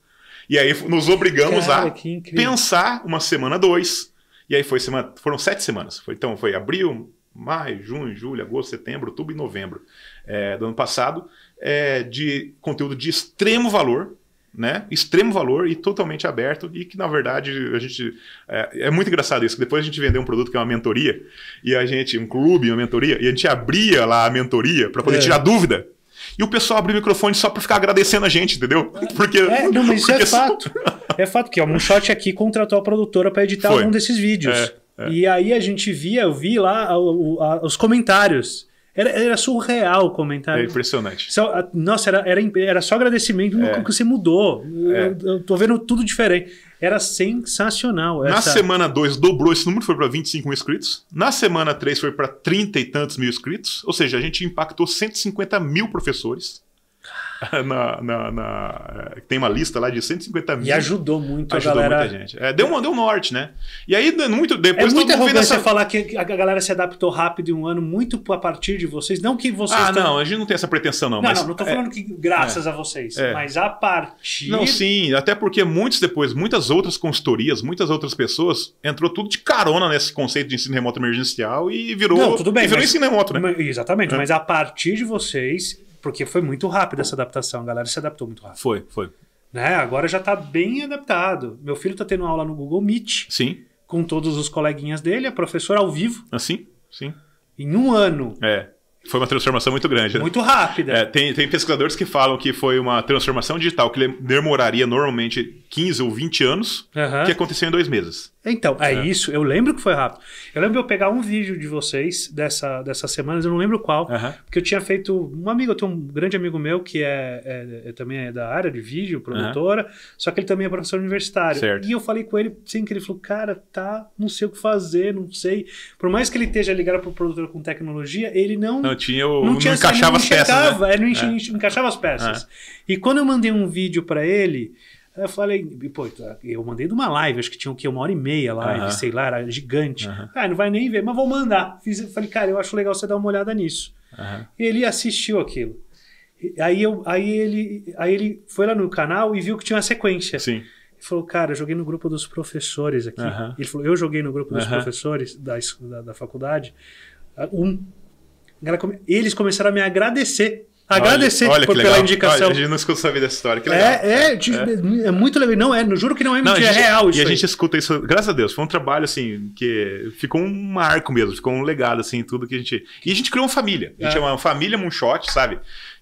B: E aí nos obrigamos Cara, a pensar uma semana 2. E aí foi semana, foram sete semanas. Foi, então foi abril, maio, junho, julho, agosto, setembro, outubro e novembro é, do ano passado, é, de conteúdo de extremo valor, né? Extremo valor e totalmente aberto, e que na verdade a gente. É, é, muito engraçado isso, que depois a gente vendeu um produto que é uma mentoria, e a gente, um clube, uma mentoria, e a gente abria lá a mentoria para poder é. tirar dúvida. E o pessoal abre o microfone só para ficar agradecendo a gente, entendeu? É. Porque. É, não, mas porque isso é fato.
A: é fato que o um aqui contratou a produtora para editar Foi. algum desses vídeos. É. É. E aí a gente via, eu vi lá a, a, os comentários. Era, era, surreal o comentário. É
B: impressionante.
A: Só, nossa, era, era, era, só agradecimento é. que você mudou. É. Eu, eu, tô vendo tudo diferente. Era sensacional. Na semana
B: 2 dobrou esse número, foi para 25 mil inscritos. Na semana 3 foi para 30 e tantos mil inscritos. Ou seja, a gente impactou 150 mil professores. Na, na, na, é, tem uma lista lá de 150 mil. E ajudou
A: muito ajudou a galera. muita gente. É, deu, um, deu um norte, né? E aí, muito depois... É muito arrogante essa... falar que a galera se adaptou rápido em um ano, muito a partir de vocês. Não que vocês... Ah, tão... não,
B: a gente não tem essa pretensão, não. Não, mas, não, não tô é, falando é, que graças
A: é, a vocês, é. mas a partir... Não, sim, até porque muitos
B: depois, muitas outras consultorias, muitas outras pessoas, entrou tudo de carona nesse conceito de ensino remoto emergencial e virou, não, tudo bem, virou mas, ensino
A: remoto, né? Exatamente, é. mas a partir de vocês porque foi muito rápido essa adaptação, a galera se adaptou muito rápido. Foi, foi. Né? Agora já está bem adaptado. Meu filho está tendo aula no Google Meet. Sim. Com todos os coleguinhas dele, a professora ao vivo. Assim? Sim. Em um ano.
B: É. Foi uma transformação muito grande, né? Muito rápida. É, tem, tem pesquisadores que falam que foi uma transformação digital que demoraria normalmente 15
A: ou 20 anos, uhum. que aconteceu em dois meses. Então, é, é, isso. Eu lembro que foi rápido. Eu lembro de eu pegar um vídeo de vocês dessa, dessas semanas, eu não lembro qual, porque eu tinha feito. Um amigo, eu tenho um grande amigo meu que é, é, é também é da área de vídeo, produtora, só que ele também é professor universitário. Certo. E eu falei com ele sem que ele falou: cara, tá, não sei o que fazer, não sei. Por mais que ele esteja ligado para o produtor com tecnologia, ele não. Não tinha o. Não, não tinha, encaixava não as peças. Né? É, não é. encaixava as peças. E quando eu mandei um vídeo para ele Aí eu falei, pô, então, eu mandei de uma live, acho que tinha o quê? Uma hora e meia lá uhum. sei lá, era gigante. Uhum. Ah, não vai nem ver, mas vou mandar. Fiz, falei, cara, eu acho legal você dar uma olhada nisso. Uhum. Ele assistiu aquilo. Aí, eu, aí, ele, aí ele foi lá no canal e viu que tinha uma sequência. Sim. Ele falou, cara, eu joguei no grupo dos professores aqui. Uhum. Ele falou, eu joguei no grupo dos professores da, da, da faculdade. Um. Eles começaram a me agradecer Agradecer olha, tipo, olha por, pela indicação. Ah, a
B: gente não escuta essa vida essa história, que é, legal. É, é,
A: é, é. muito legal. Não é, juro que não é mentira, é real isso. E a é gente
B: escuta isso, graças a Deus. Foi um trabalho, assim, que ficou um marco mesmo, ficou um legado, assim, tudo que a gente. E a gente criou uma família. A gente é, uma família Moonshot, sabe?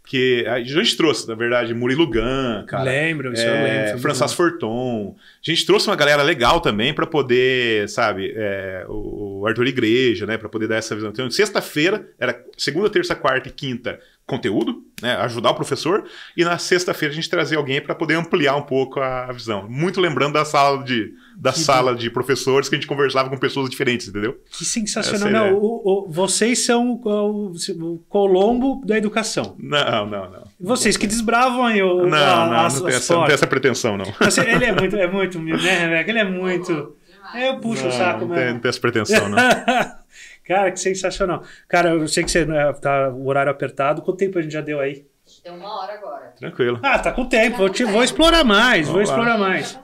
B: que a gente trouxe, na verdade, Murilo Gun, cara. Lembro, isso é, eu lembro. François Forton. A gente trouxe uma galera legal também para poder, sabe, é, o Arthur Igreja, né, para poder dar essa visão. Então, sexta-feira, era segunda, terça, quarta e quinta, conteúdo, né, ajudar o professor, e na sexta-feira a gente trazer alguém para poder ampliar um pouco a, visão. Muito lembrando da sala de da sala de professores que a gente conversava com pessoas diferentes, entendeu? Que
A: sensacional. É não, o, o, vocês são o, o, Colombo da educação.
B: Não, não, não.
A: Vocês que desbravam aí o Não, a, não, as, não, tem essa, não, tem essa,
B: pretensão não. Você,
A: ele é muito é muito, né, Rebeca? Ele é muito. Eu puxo não, o saco, não não tem essa pretensão, não. Cara, que sensacional. Cara, eu sei que você né, tá o horário apertado. Quanto tempo a gente já deu aí? Deu uma hora agora. Tranquilo. Ah, tá com tempo. Tá com eu te, tempo. vou explorar mais, Vamos vou lá. explorar mais.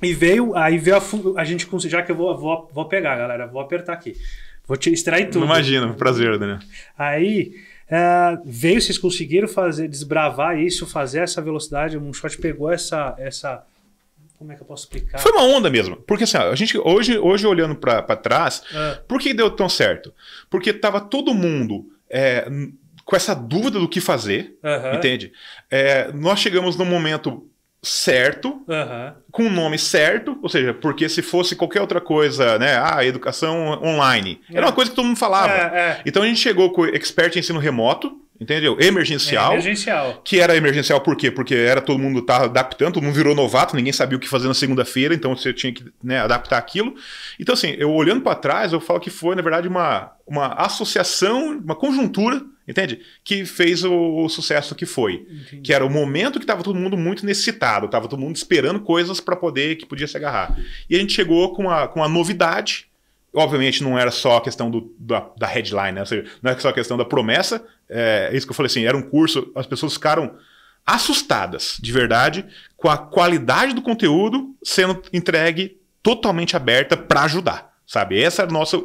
A: E veio, aí veio a, a gente conseguir, já que eu vou, vou, vou pegar, galera, vou apertar aqui. Vou te extrair tudo. Não imagina,
B: prazer, Daniel.
A: Aí uh, veio, vocês conseguiram fazer, desbravar isso, fazer essa velocidade. O Moonshot pegou essa, essa, como é que eu posso explicar? Foi uma onda
B: mesmo. Porque assim, a gente hoje, hoje olhando para trás, é. por que deu tão certo? Porque tava todo mundo é, com essa dúvida do que fazer,
C: uhum. entende?
B: É, nós chegamos no momento certo, uhum. com o nome certo, ou seja, porque se fosse qualquer outra coisa, né, ah, educação online, era é. uma coisa que todo mundo falava. É, é. Então a gente chegou com expert em ensino remoto, Entendeu? Emergencial. É
A: emergencial.
B: Que era emergencial por quê? Porque era todo mundo tá adaptando, todo mundo virou novato, ninguém sabia o que fazer na segunda-feira, então você tinha que né, adaptar aquilo. Então, assim, eu olhando para trás, eu falo que foi, na verdade, uma, uma associação, uma conjuntura, entende? Que fez o, o sucesso que foi. Entendi. Que era o momento que estava todo mundo muito necessitado, estava todo mundo esperando coisas para poder, que podia se agarrar. E a gente chegou com a, com a novidade, Obviamente não era só a questão do, da, da headline, né? Seja, não era é só a questão da promessa. É, é isso que eu falei assim, era um curso, as pessoas ficaram assustadas, de verdade, com a qualidade do conteúdo sendo entregue totalmente aberta para ajudar, sabe? Essa era é
A: a nossa...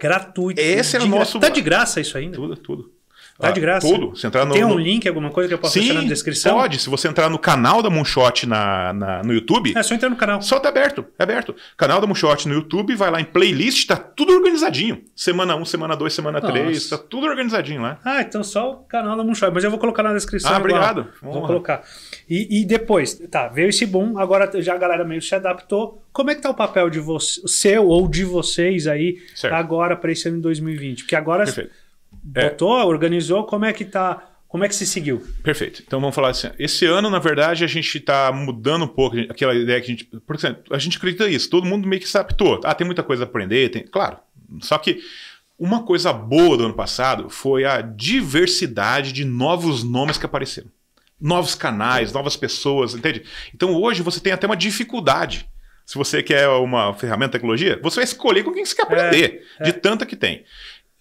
A: Gratuito. Esse era o nosso... Tá de graça isso ainda? Tudo, tudo. Tá de ah, graça. Tudo. Você entrar no, Tem um no... link, alguma coisa que eu posso Sim, deixar na
B: descrição? Pode. Se você entrar no canal da Moonshot na, na, no YouTube. É só entrar no canal. Só tá aberto. É aberto. Canal da Moonshot no YouTube, vai lá em playlist, tá tudo
A: organizadinho. Semana 1, um, semana 2, semana 3, tá tudo organizadinho lá. Ah, então só o canal da Moonshot. Mas eu vou colocar na descrição. Ah, obrigado. vou colocar. E, e, depois, tá, veio esse boom, agora já a galera meio se adaptou. Como é que tá o papel de você, seu ou de vocês aí certo. agora para esse ano de 2020? Porque agora. Perfeito é. Botou, organizou, como é que tá?
B: Como é que se seguiu? Perfeito. Então vamos falar assim. Esse ano, na verdade, a gente está mudando um pouco aquela ideia que a gente. Por exemplo, a gente acredita isso, todo mundo meio que se adaptou. Ah, tem muita coisa a aprender, tem. Claro. Só que uma coisa boa do ano passado foi a diversidade de novos nomes que apareceram. Novos canais, novas pessoas, entende? Então hoje você tem até uma dificuldade. Se você quer uma ferramenta de tecnologia, você vai escolher com quem você quer é, aprender, é, é. de tanta que tem.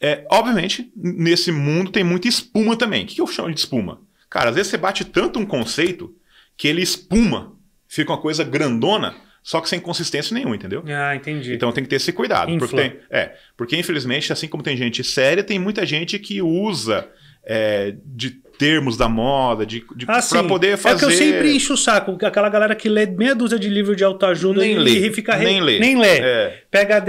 B: É, obviamente, nesse mundo tem muita espuma também. O que eu chamo de espuma? Cara, às vezes você bate tanto um conceito que ele espuma, fica uma coisa grandona, só que sem consistência nenhuma, entendeu? Ah, entendi. Então tem que ter esse cuidado. Porque tem, é, porque infelizmente, assim como tem gente séria, tem muita gente que usa é, de termos da moda, de, de assim, ah, para poder fazer. É que eu sempre
A: encho o saco, aquela galera que lê meia dúzia de livro de autoajuda nem e, lê, fica re... nem lê. Nem lê. É. Pega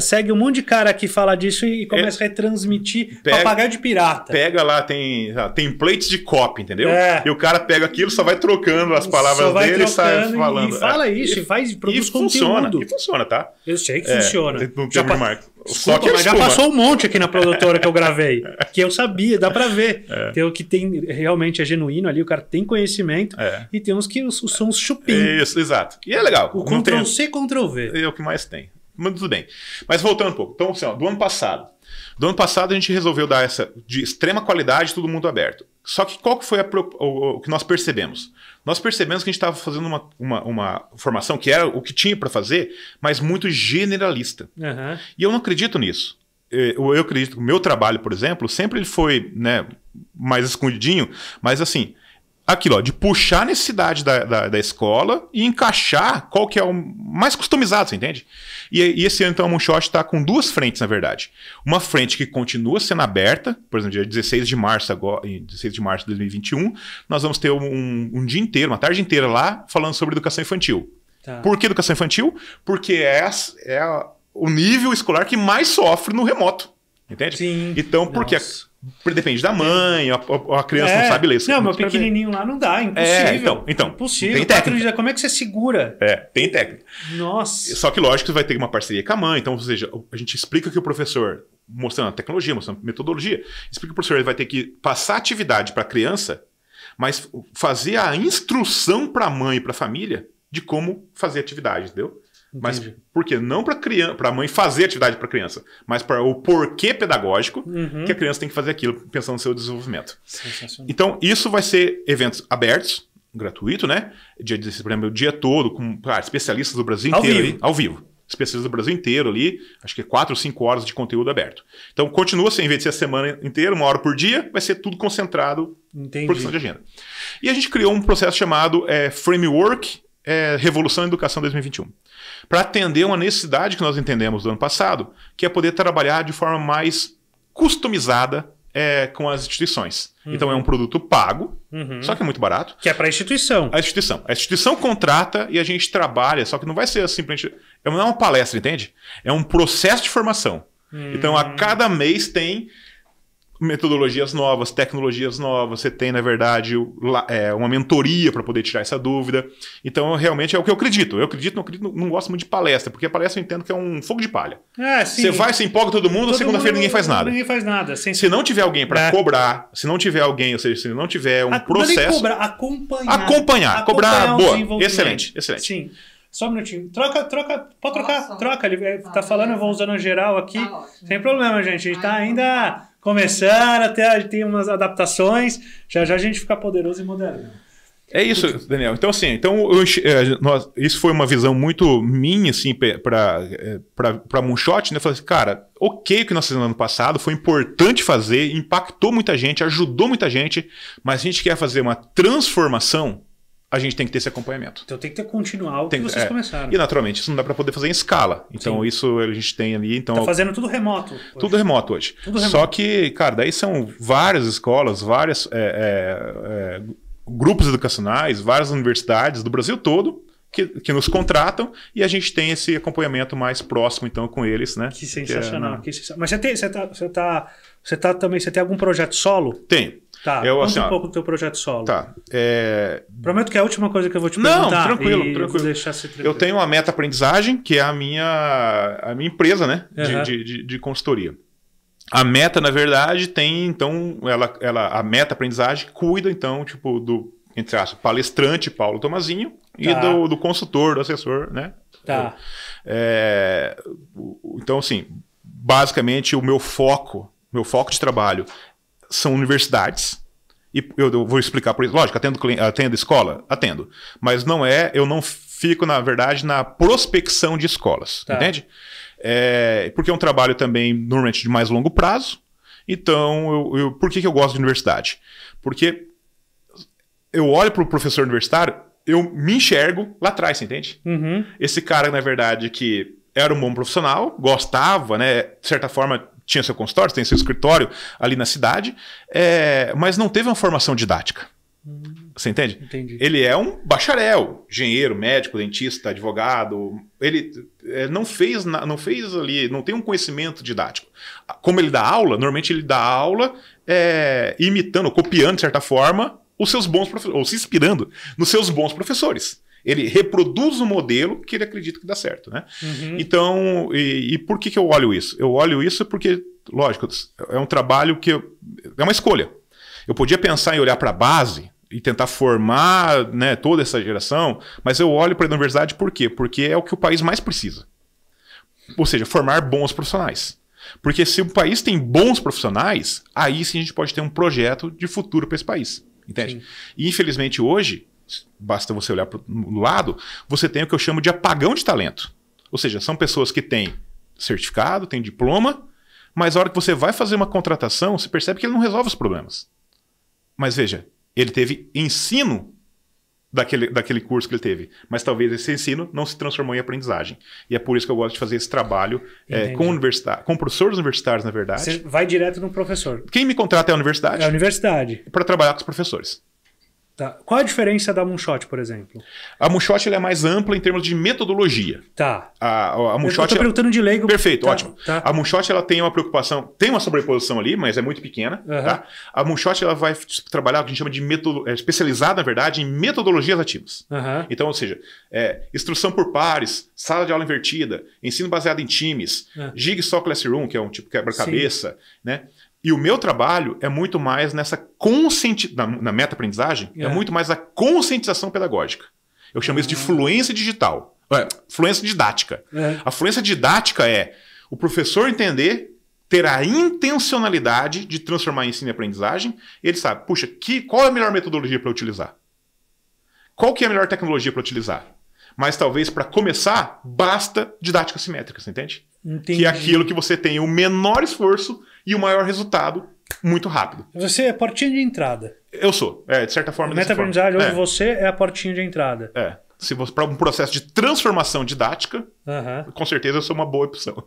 A: segue um monte de cara que fala disso e começa é. a retransmitir pega, papagaio de pirata.
B: Pega lá tem ah, templates de copy, entendeu? É. E o cara pega aquilo, só vai trocando as palavras dele e sai falando. E fala é. isso, e faz
A: produz de funciona, conteúdo. E funciona, tá? Eu sei que é, funciona. Não tem marca. Só que é mas já passou um monte aqui na produtora que eu gravei, que eu sabia, dá para ver. É. Tem o que tem tem realmente é genuíno ali, o cara tem conhecimento, é. e tem uns que são os chupins. Isso,
B: exato. E é legal. O Ctrl-C,
A: Ctrl-V.
B: É o que mais tem. Mas tudo bem. Mas voltando um pouco. Então, assim, ó, do ano passado. Do ano passado a gente resolveu dar essa de extrema qualidade, todo mundo aberto. Só que qual que foi pro... o, que nós percebemos? Nós percebemos que a gente estava fazendo uma, uma, uma, formação que era o que tinha para fazer, mas muito generalista. Uhum. E eu não acredito nisso. Eh, eu, eu acredito que o meu trabalho, por exemplo, sempre ele foi né, mais escondidinho, mas assim, aquilo, ó, de puxar a necessidade da, da, da, escola e encaixar qual que é o mais customizado, você entende? E, e esse ano, então, a Moonshot está com duas frentes, na verdade. Uma frente que continua sendo aberta, por exemplo, dia 16 de março, agora, 16 de março de 2021, nós vamos ter um, um dia inteiro, uma tarde inteira lá, falando sobre educação infantil. Tá. Por que educação infantil? Porque é, é a, o nível escolar que mais sofre no remoto. Entende? Sim. Então, porque a, é, depende da mãe, a, a criança é. não sabe ler. Não, meu pequenininho
A: lá não dá, é impossível. É, então, então, impossível. Tem técnica. Dias, como é que você segura?
B: É, tem técnica.
A: Nossa.
B: Só que lógico você vai ter uma parceria com a mãe, então, ou seja, a gente explica que o professor, mostrando a tecnologia, mostrando a metodologia, explica que o professor ele vai ter que passar atividade para a criança, mas fazer a instrução para a mãe e para a família de como fazer atividade, entendeu? Mas por quê? Não para criança, para mãe fazer atividade para a criança, mas para o porquê pedagógico uhum. que a criança tem que fazer aquilo pensando no seu desenvolvimento. Então, isso vai ser eventos abertos, gratuito, né? Dia de setembro, o dia todo com ah, especialistas do Brasil ao inteiro vivo. ali, ao vivo. Especialistas do Brasil inteiro ali, acho que é 4 ou 5 horas de conteúdo aberto. Então, continua assim, em vez de ser a semana inteira, uma hora por dia, vai ser tudo concentrado em produção de agenda. E a gente criou um processo chamado é, Framework é, Revolução Educação 2021 para atender uma necessidade que nós entendemos do ano passado, que é poder trabalhar de forma mais customizada é, com as instituições. Uhum. Então é um uhum. produto pago, uhum. só que é muito barato. Que é para a instituição. A instituição. A instituição contrata e a gente trabalha, só que não vai ser assim gente. Não é uma palestra, entende? É um processo de formação.
C: Uhum. Então a
B: cada mês tem metodologias novas, tecnologias novas, você tem, na verdade, é, uma mentoria para poder tirar essa dúvida. Então, realmente é o que eu acredito. Eu acredito, não acredito, não gosto muito de palestra, porque a palestra eu entendo que é um fogo de palha. É, você vai, se empolga todo mundo, segunda-feira ninguém faz nada. Ninguém
A: faz nada. Se não tiver alguém para é. cobrar,
B: se não tiver alguém, ou seja, se não tiver um a, processo. Cobrar,
A: acompanhar. Acompanhar, acompanhar cobrar, boa. Excelente, excelente. Sim. Só um minutinho. Troca, troca. Pode trocar? Nossa. Troca. Ele é, tá falando, eu vou usando geral aqui. Tá Sem problema, gente. A gente tá ainda começar até tem umas adaptações. Já já a gente fica poderoso e moderno.
B: É isso, Daniel. Então, assim, então, eu, é, nós, isso foi uma visão muito minha, assim, para é, Moonshot, né? Falei assim, cara, ok o que nós fizemos no ano passado, foi importante fazer, impactou muita gente, ajudou muita gente, mas a gente quer fazer uma transformação a gente tem que ter esse acompanhamento. Então tem que ter continuar o que vocês é, começaram. E naturalmente isso não dá para poder fazer em escala. Então Sim. isso a gente tem ali. Então, tá fazendo
A: tudo remoto. Hoje. Tudo
B: remoto hoje. Tudo remoto. Só que, cara, daí são várias escolas, vários é, é, é, grupos educacionais, várias universidades do Brasil todo. Que, que, nos contratam e a gente tem esse acompanhamento mais próximo então com eles, né? Que sensacional, que,
A: é, que sensacional. Mas você tem, você tá, você tá, você tá também, você tem algum projeto solo? Tem. Tá, eu, assim, um ó, pouco do teu projeto solo. Tá.
B: É...
A: Prometo que é a última coisa que eu vou te Não, perguntar. Não, tranquilo, tranquilo. eu tenho
B: a meta aprendizagem, que é a minha, a minha empresa, né? Uhum. De, de, de, consultoria. A meta, na verdade, tem, então, ela, ela, a meta aprendizagem cuida, então, tipo, do, entre aspas, palestrante Paulo Tomazinho tá. e do, do, consultor, do assessor, né? Tá. É, então, assim, basicamente, o meu foco, meu foco de trabalho são universidades. E eu, eu vou explicar por isso. Lógico, atendo, atendo escola? Atendo. Mas não é, eu não fico, na verdade, na prospecção de escolas. Tá. Entende? É, porque é um trabalho também, normalmente, de mais longo prazo. Então, eu, eu, por que, que eu gosto de universidade? Porque eu olho para o professor universitário, eu me enxergo lá atrás, entende? Uhum. Esse cara, na verdade, que era um bom profissional, gostava, né? De certa forma, tinha seu consultório, tem seu escritório ali na cidade, é, mas não teve uma formação didática. Você entende? Entendi. Ele é um bacharel, engenheiro, médico, dentista, advogado. Ele é, não fez não fez ali, não tem um conhecimento didático. Como ele dá aula, normalmente ele dá aula é, imitando, copiando de certa forma os seus bons professores, ou se inspirando nos seus bons professores. Ele reproduz o modelo que ele acredita que dá certo, né? Uhum. Então, e, e, por que, que eu olho isso? Eu olho isso porque, lógico, é um trabalho que eu, é uma escolha. Eu podia pensar em olhar para a base e tentar formar né, toda essa geração, mas eu olho para a universidade por quê? Porque é o que o país mais precisa. Ou seja, formar bons profissionais. Porque se o país tem bons profissionais, aí sim a gente pode ter um projeto de futuro para esse país. Entende? Sim. E infelizmente hoje, basta você olhar para o lado, você tem o que eu chamo de apagão de talento. Ou seja, são pessoas que têm certificado, têm diploma, mas a hora que você vai fazer uma contratação, você percebe que ele não resolve os problemas. Mas veja, ele teve ensino daquele, daquele curso que ele teve. Mas talvez esse ensino não se transformou em aprendizagem. E é por isso que eu gosto de fazer esse trabalho é, com com professores universitários, na verdade. Você
A: vai direto no professor.
B: Quem me contrata é a universidade. É a
A: universidade. Para
B: trabalhar com os professores. Tá. Qual a diferença da Moonshot, por exemplo? A Moonshot é mais ampla em termos de metodologia. Tá. A, a Moonshot. Eu tô é- perguntando de leigo. Perfeito, tá, ótimo. Tá. A Moonshot ela tem uma preocupação, tem uma sobreposição ali, mas é muito pequena. Uhum. Tá? A Moonshot ela vai trabalhar o que a gente chama de metodologia, é, especializada, na verdade, em metodologias ativas. Uhum. Então, ou seja, é, instrução por pares, sala de aula invertida, ensino baseado em times, uhum. Jigsaw Classroom, que é um tipo quebra-cabeça, né? E o meu trabalho é muito mais nessa conscientização, na, na meta-aprendizagem, é. é muito mais a conscientização pedagógica. Eu chamo uhum. isso de ah. fluência digital, é, fluência didática. É. A fluência didática é o professor entender, ter a intencionalidade de transformar ensino e aprendizagem, e ele sabe, puxa, que, qual é a melhor metodologia para utilizar? Qual que é a melhor tecnologia para utilizar? Mas talvez para começar, basta didática simétrica, você entende? Entendi. Que é aquilo que você tem o menor esforço e o maior resultado muito rápido. Você é a portinha de entrada. Eu sou, é, de certa forma. Meta-aprendizagem, hoje é.
A: você é a portinha de entrada. É. Se você para um
B: processo de transformação didática, uhum. com certeza eu sou uma boa opção.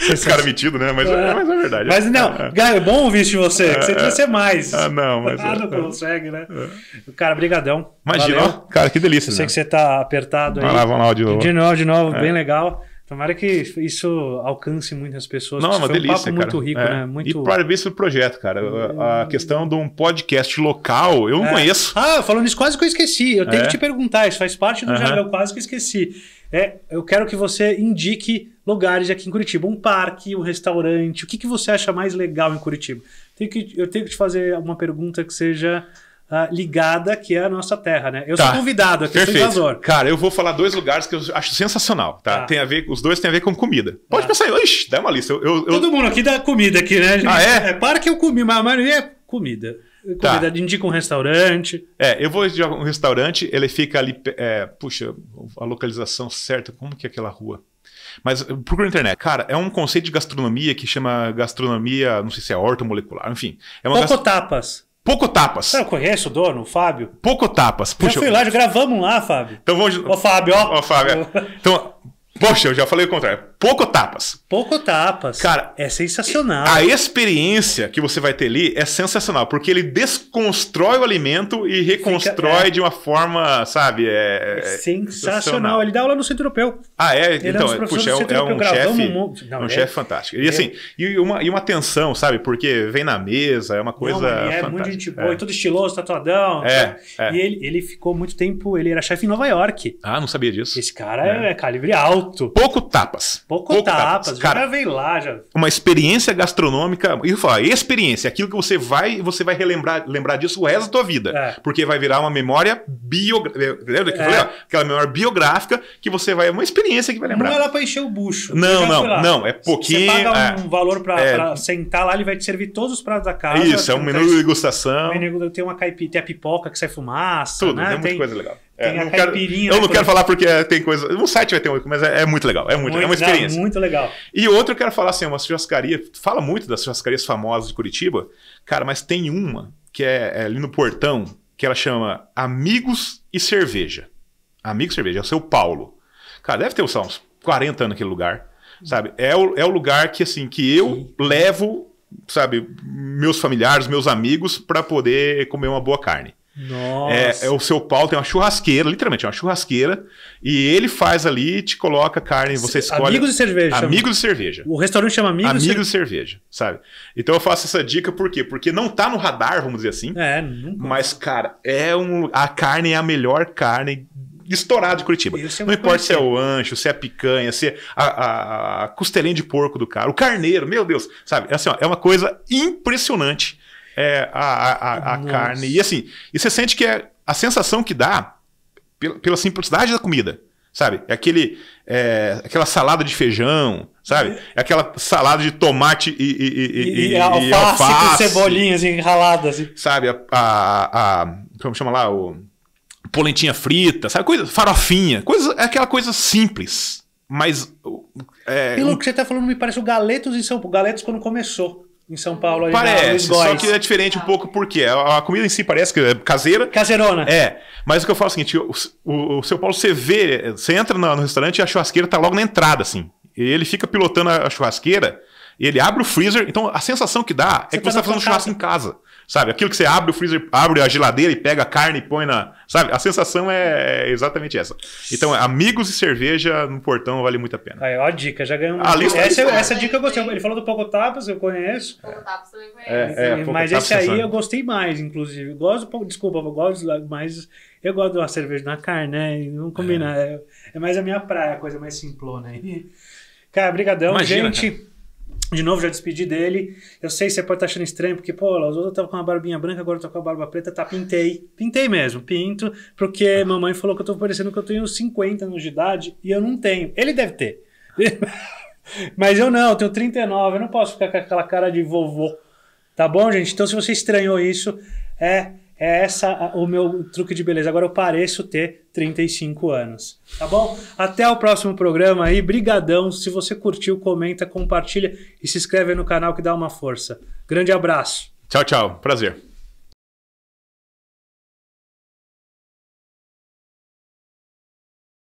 B: Esse
A: cara é metido, né? Mas é, é, mas é verdade. Mas não, é. é. Gaio, é bom ouvir de você, é, que você devia é. ser mais. Ah, não, mas. Ah, não consegue, né? Cara, brigadão. Imagina, ó, cara, que delícia. Eu sei né? que você tá apertado vai aí. Lá, vamos lá, de novo. De novo, de novo, bem legal. Tomara que isso alcance muitas pessoas. Não, é uma é delícia, um cara. muito rico, é. né? Muito... E para ver esse projeto, cara.
B: É. A questão de um podcast local, eu não é. conheço.
A: Ah, falando isso, quase que eu esqueci. Eu tenho é. que te perguntar, isso faz parte do uhum. eu quase que esqueci. É, eu quero que você indique lugares aqui em Curitiba. Um parque, um restaurante. O que, que você acha mais legal em Curitiba? Tenho que, eu tenho que te fazer uma pergunta que seja uh, ligada que é a nossa terra, né? Eu tá. sou convidado aqui, Perfeito. sou invasor.
B: Cara, eu vou falar dois lugares que eu acho sensacional, tá? tá. Tem a ver, os dois têm a ver com comida. Pode tá. pensar, ixi, dá uma lista.
A: Eu, eu, Todo mundo aqui dá comida aqui, né? Gente, ah, é? é? Para que eu comi, mas a maioria é comida. Tá. Comida, tá. indica um restaurante. É, eu vou indicar um restaurante, ele fica ali. É, puxa,
B: a localização certa, como que é aquela rua? Mas procura na internet. Cara, é um conceito de gastronomia que chama gastronomia, não sei se é molecular, enfim. É uma Pocotapas. Gast... Pouco
A: Tapas. Cara, ah, eu conheço o dono, o Fábio. Pouco Tapas. Puxa. Já fui lá, já gravamos lá, Fábio. Então vamos. Ô, Fábio, ó. Ô, Fábio. É. Então, Poxa, eu já falei o contrário. Pouco tapas. Pouco tapas.
B: Cara, é sensacional. A experiência que você vai ter ali é sensacional, porque ele desconstrói o alimento e reconstrói Fica, é. de uma forma, sabe? É, é sensacional. sensacional. Ele
A: dá aula no Centro Europeu.
B: Ah, é? Ele então, é um então, puxa, é, um, é um chefe. um é? chefe fantástico. E assim, é. e uma, e uma atenção, sabe? Porque
A: vem na mesa, é uma coisa. Não, é fantástica. muito gente boa, é. todo estiloso, tatuadão. É. E ele, ele ficou muito tempo, ele era chefe em Nova York. Ah, não sabia disso. Esse cara é, é calibre alto alto. Pouco tapas. Pouco, pouco tapas. tapas. Cara, já vem lá, já.
B: Uma experiência gastronômica. E eu falo, experiência, aquilo que você vai você vai relembrar lembrar disso o resto da tua vida. É. Porque vai virar uma memória biográfica. Lembra que eu falei? É. Aquela memória
A: biográfica que
B: você vai. Uma experiência que vai lembrar. Não é lá
A: pra encher o bucho. Não, não, não. É pouquinho. Você paga um é. valor pra, é, pra, sentar lá, ele vai te servir todos os pratos da casa. Isso, é um menu de degustação. Tem uma caipira, tem a pipoca que sai fumaça. Tudo, né? tem muita tem, coisa legal. É, tem a não caipirinha. Quero, eu não quero falar
B: porque é, tem coisa. O site vai ter um, mas é, é muito legal. É muito, muito é uma experiência. Não, muito legal. E
A: outro eu quero falar assim,
B: uma churrascaria. Fala muito das churrascarias famosas de Curitiba, cara, mas tem uma que é, é ali no portão que ela chama Amigos e Cerveja. Amigos e Cerveja é o seu Paulo. Cara, deve ter uns 40 anos aquele lugar, sabe? É o, é o lugar que assim que eu Sim. levo, sabe, meus familiares, meus amigos para poder comer uma boa carne.
A: Nossa. É, é,
B: o seu pau tem uma churrasqueira, literalmente, é uma churrasqueira, e ele faz ali, te coloca carne, você escolhe. Amigos de cerveja. Amigos chama... de cerveja. O restaurante chama amigos. Amigos de cerveja, sabe? Então eu faço essa dica por quê? Porque não tá no radar, vamos dizer assim. É, nunca. Mas cara, é um a carne é a melhor carne estourada de Curitiba. É não importa conhecer. se é o ancho, se é a picanha, se é a, a, a costelinha de porco do cara, o carneiro, meu Deus, sabe? É, assim, ó, é uma coisa impressionante é, a, a, a carne. E assim, e você sente que é a sensação que dá pela, pela simplicidade da comida sabe? É aquele, é, aquela salada de feijão, sabe? É aquela salada de tomate e, e, e, e alface, e alface com cebolinhas enraladas Assim. Sabe? A, a, a, como chama lá? O, polentinha frita, sabe? Coisa, farofinha. Coisa, é aquela coisa simples, mas... É, Pelo um... que
A: você está falando, me parece o Galetos em São Paulo. Galetos quando começou em São Paulo. Ali parece, só que
B: é diferente ah. um pouco porque a, a comida em si parece que é caseira. Caseirona. É, mas o que eu falo é o seguinte, o, o, o São Paulo você vê, você entra no, no restaurante e a churrasqueira tá logo na entrada, assim. E ele fica pilotando a, a churrasqueira ele abre o freezer. Então a sensação que dá é você é que tá você está fazendo churrasco em casa. Sabe? Aquilo que você abre o freezer, abre a geladeira e pega a carne e põe na. Sabe? A sensação é exatamente essa. Então, é amigos e cerveja no portão vale muito a pena.
A: Aí, ó, a dica, já ganhou uma. essa, é essa dica eu gostei. Ele falou do Poco eu conheço. Poco também conheço. É, é, mas esse aí eu gostei mais, inclusive. gosto pouco, desculpa, eu gosto mais. Eu gosto de uma cerveja na carne, né? não combina. É. é. mais a minha praia, coisa mais simplona aí. Cara, brigadão, gente. Cara. De novo, já despedi dele. Eu sei que você pode estar achando estranho, porque, pô, os outros tava com uma barbinha branca, agora eu tá tô com a barba preta, tá, pintei. Pintei mesmo, pinto, porque ah. mamãe falou que eu tô parecendo que eu tenho 50 anos de idade e eu não tenho. Ele deve ter. Mas eu não, eu tenho 39, eu não posso ficar com aquela cara de vovô. Tá bom, gente? Então, se você estranhou isso, é é essa o meu truque de beleza. Agora eu pareço ter 35 anos, tá bom? Até o próximo programa aí. Brigadão. Se você curtiu, comenta, compartilha e se inscreve no canal que dá uma força. Grande abraço.
B: Tchau, tchau. Prazer.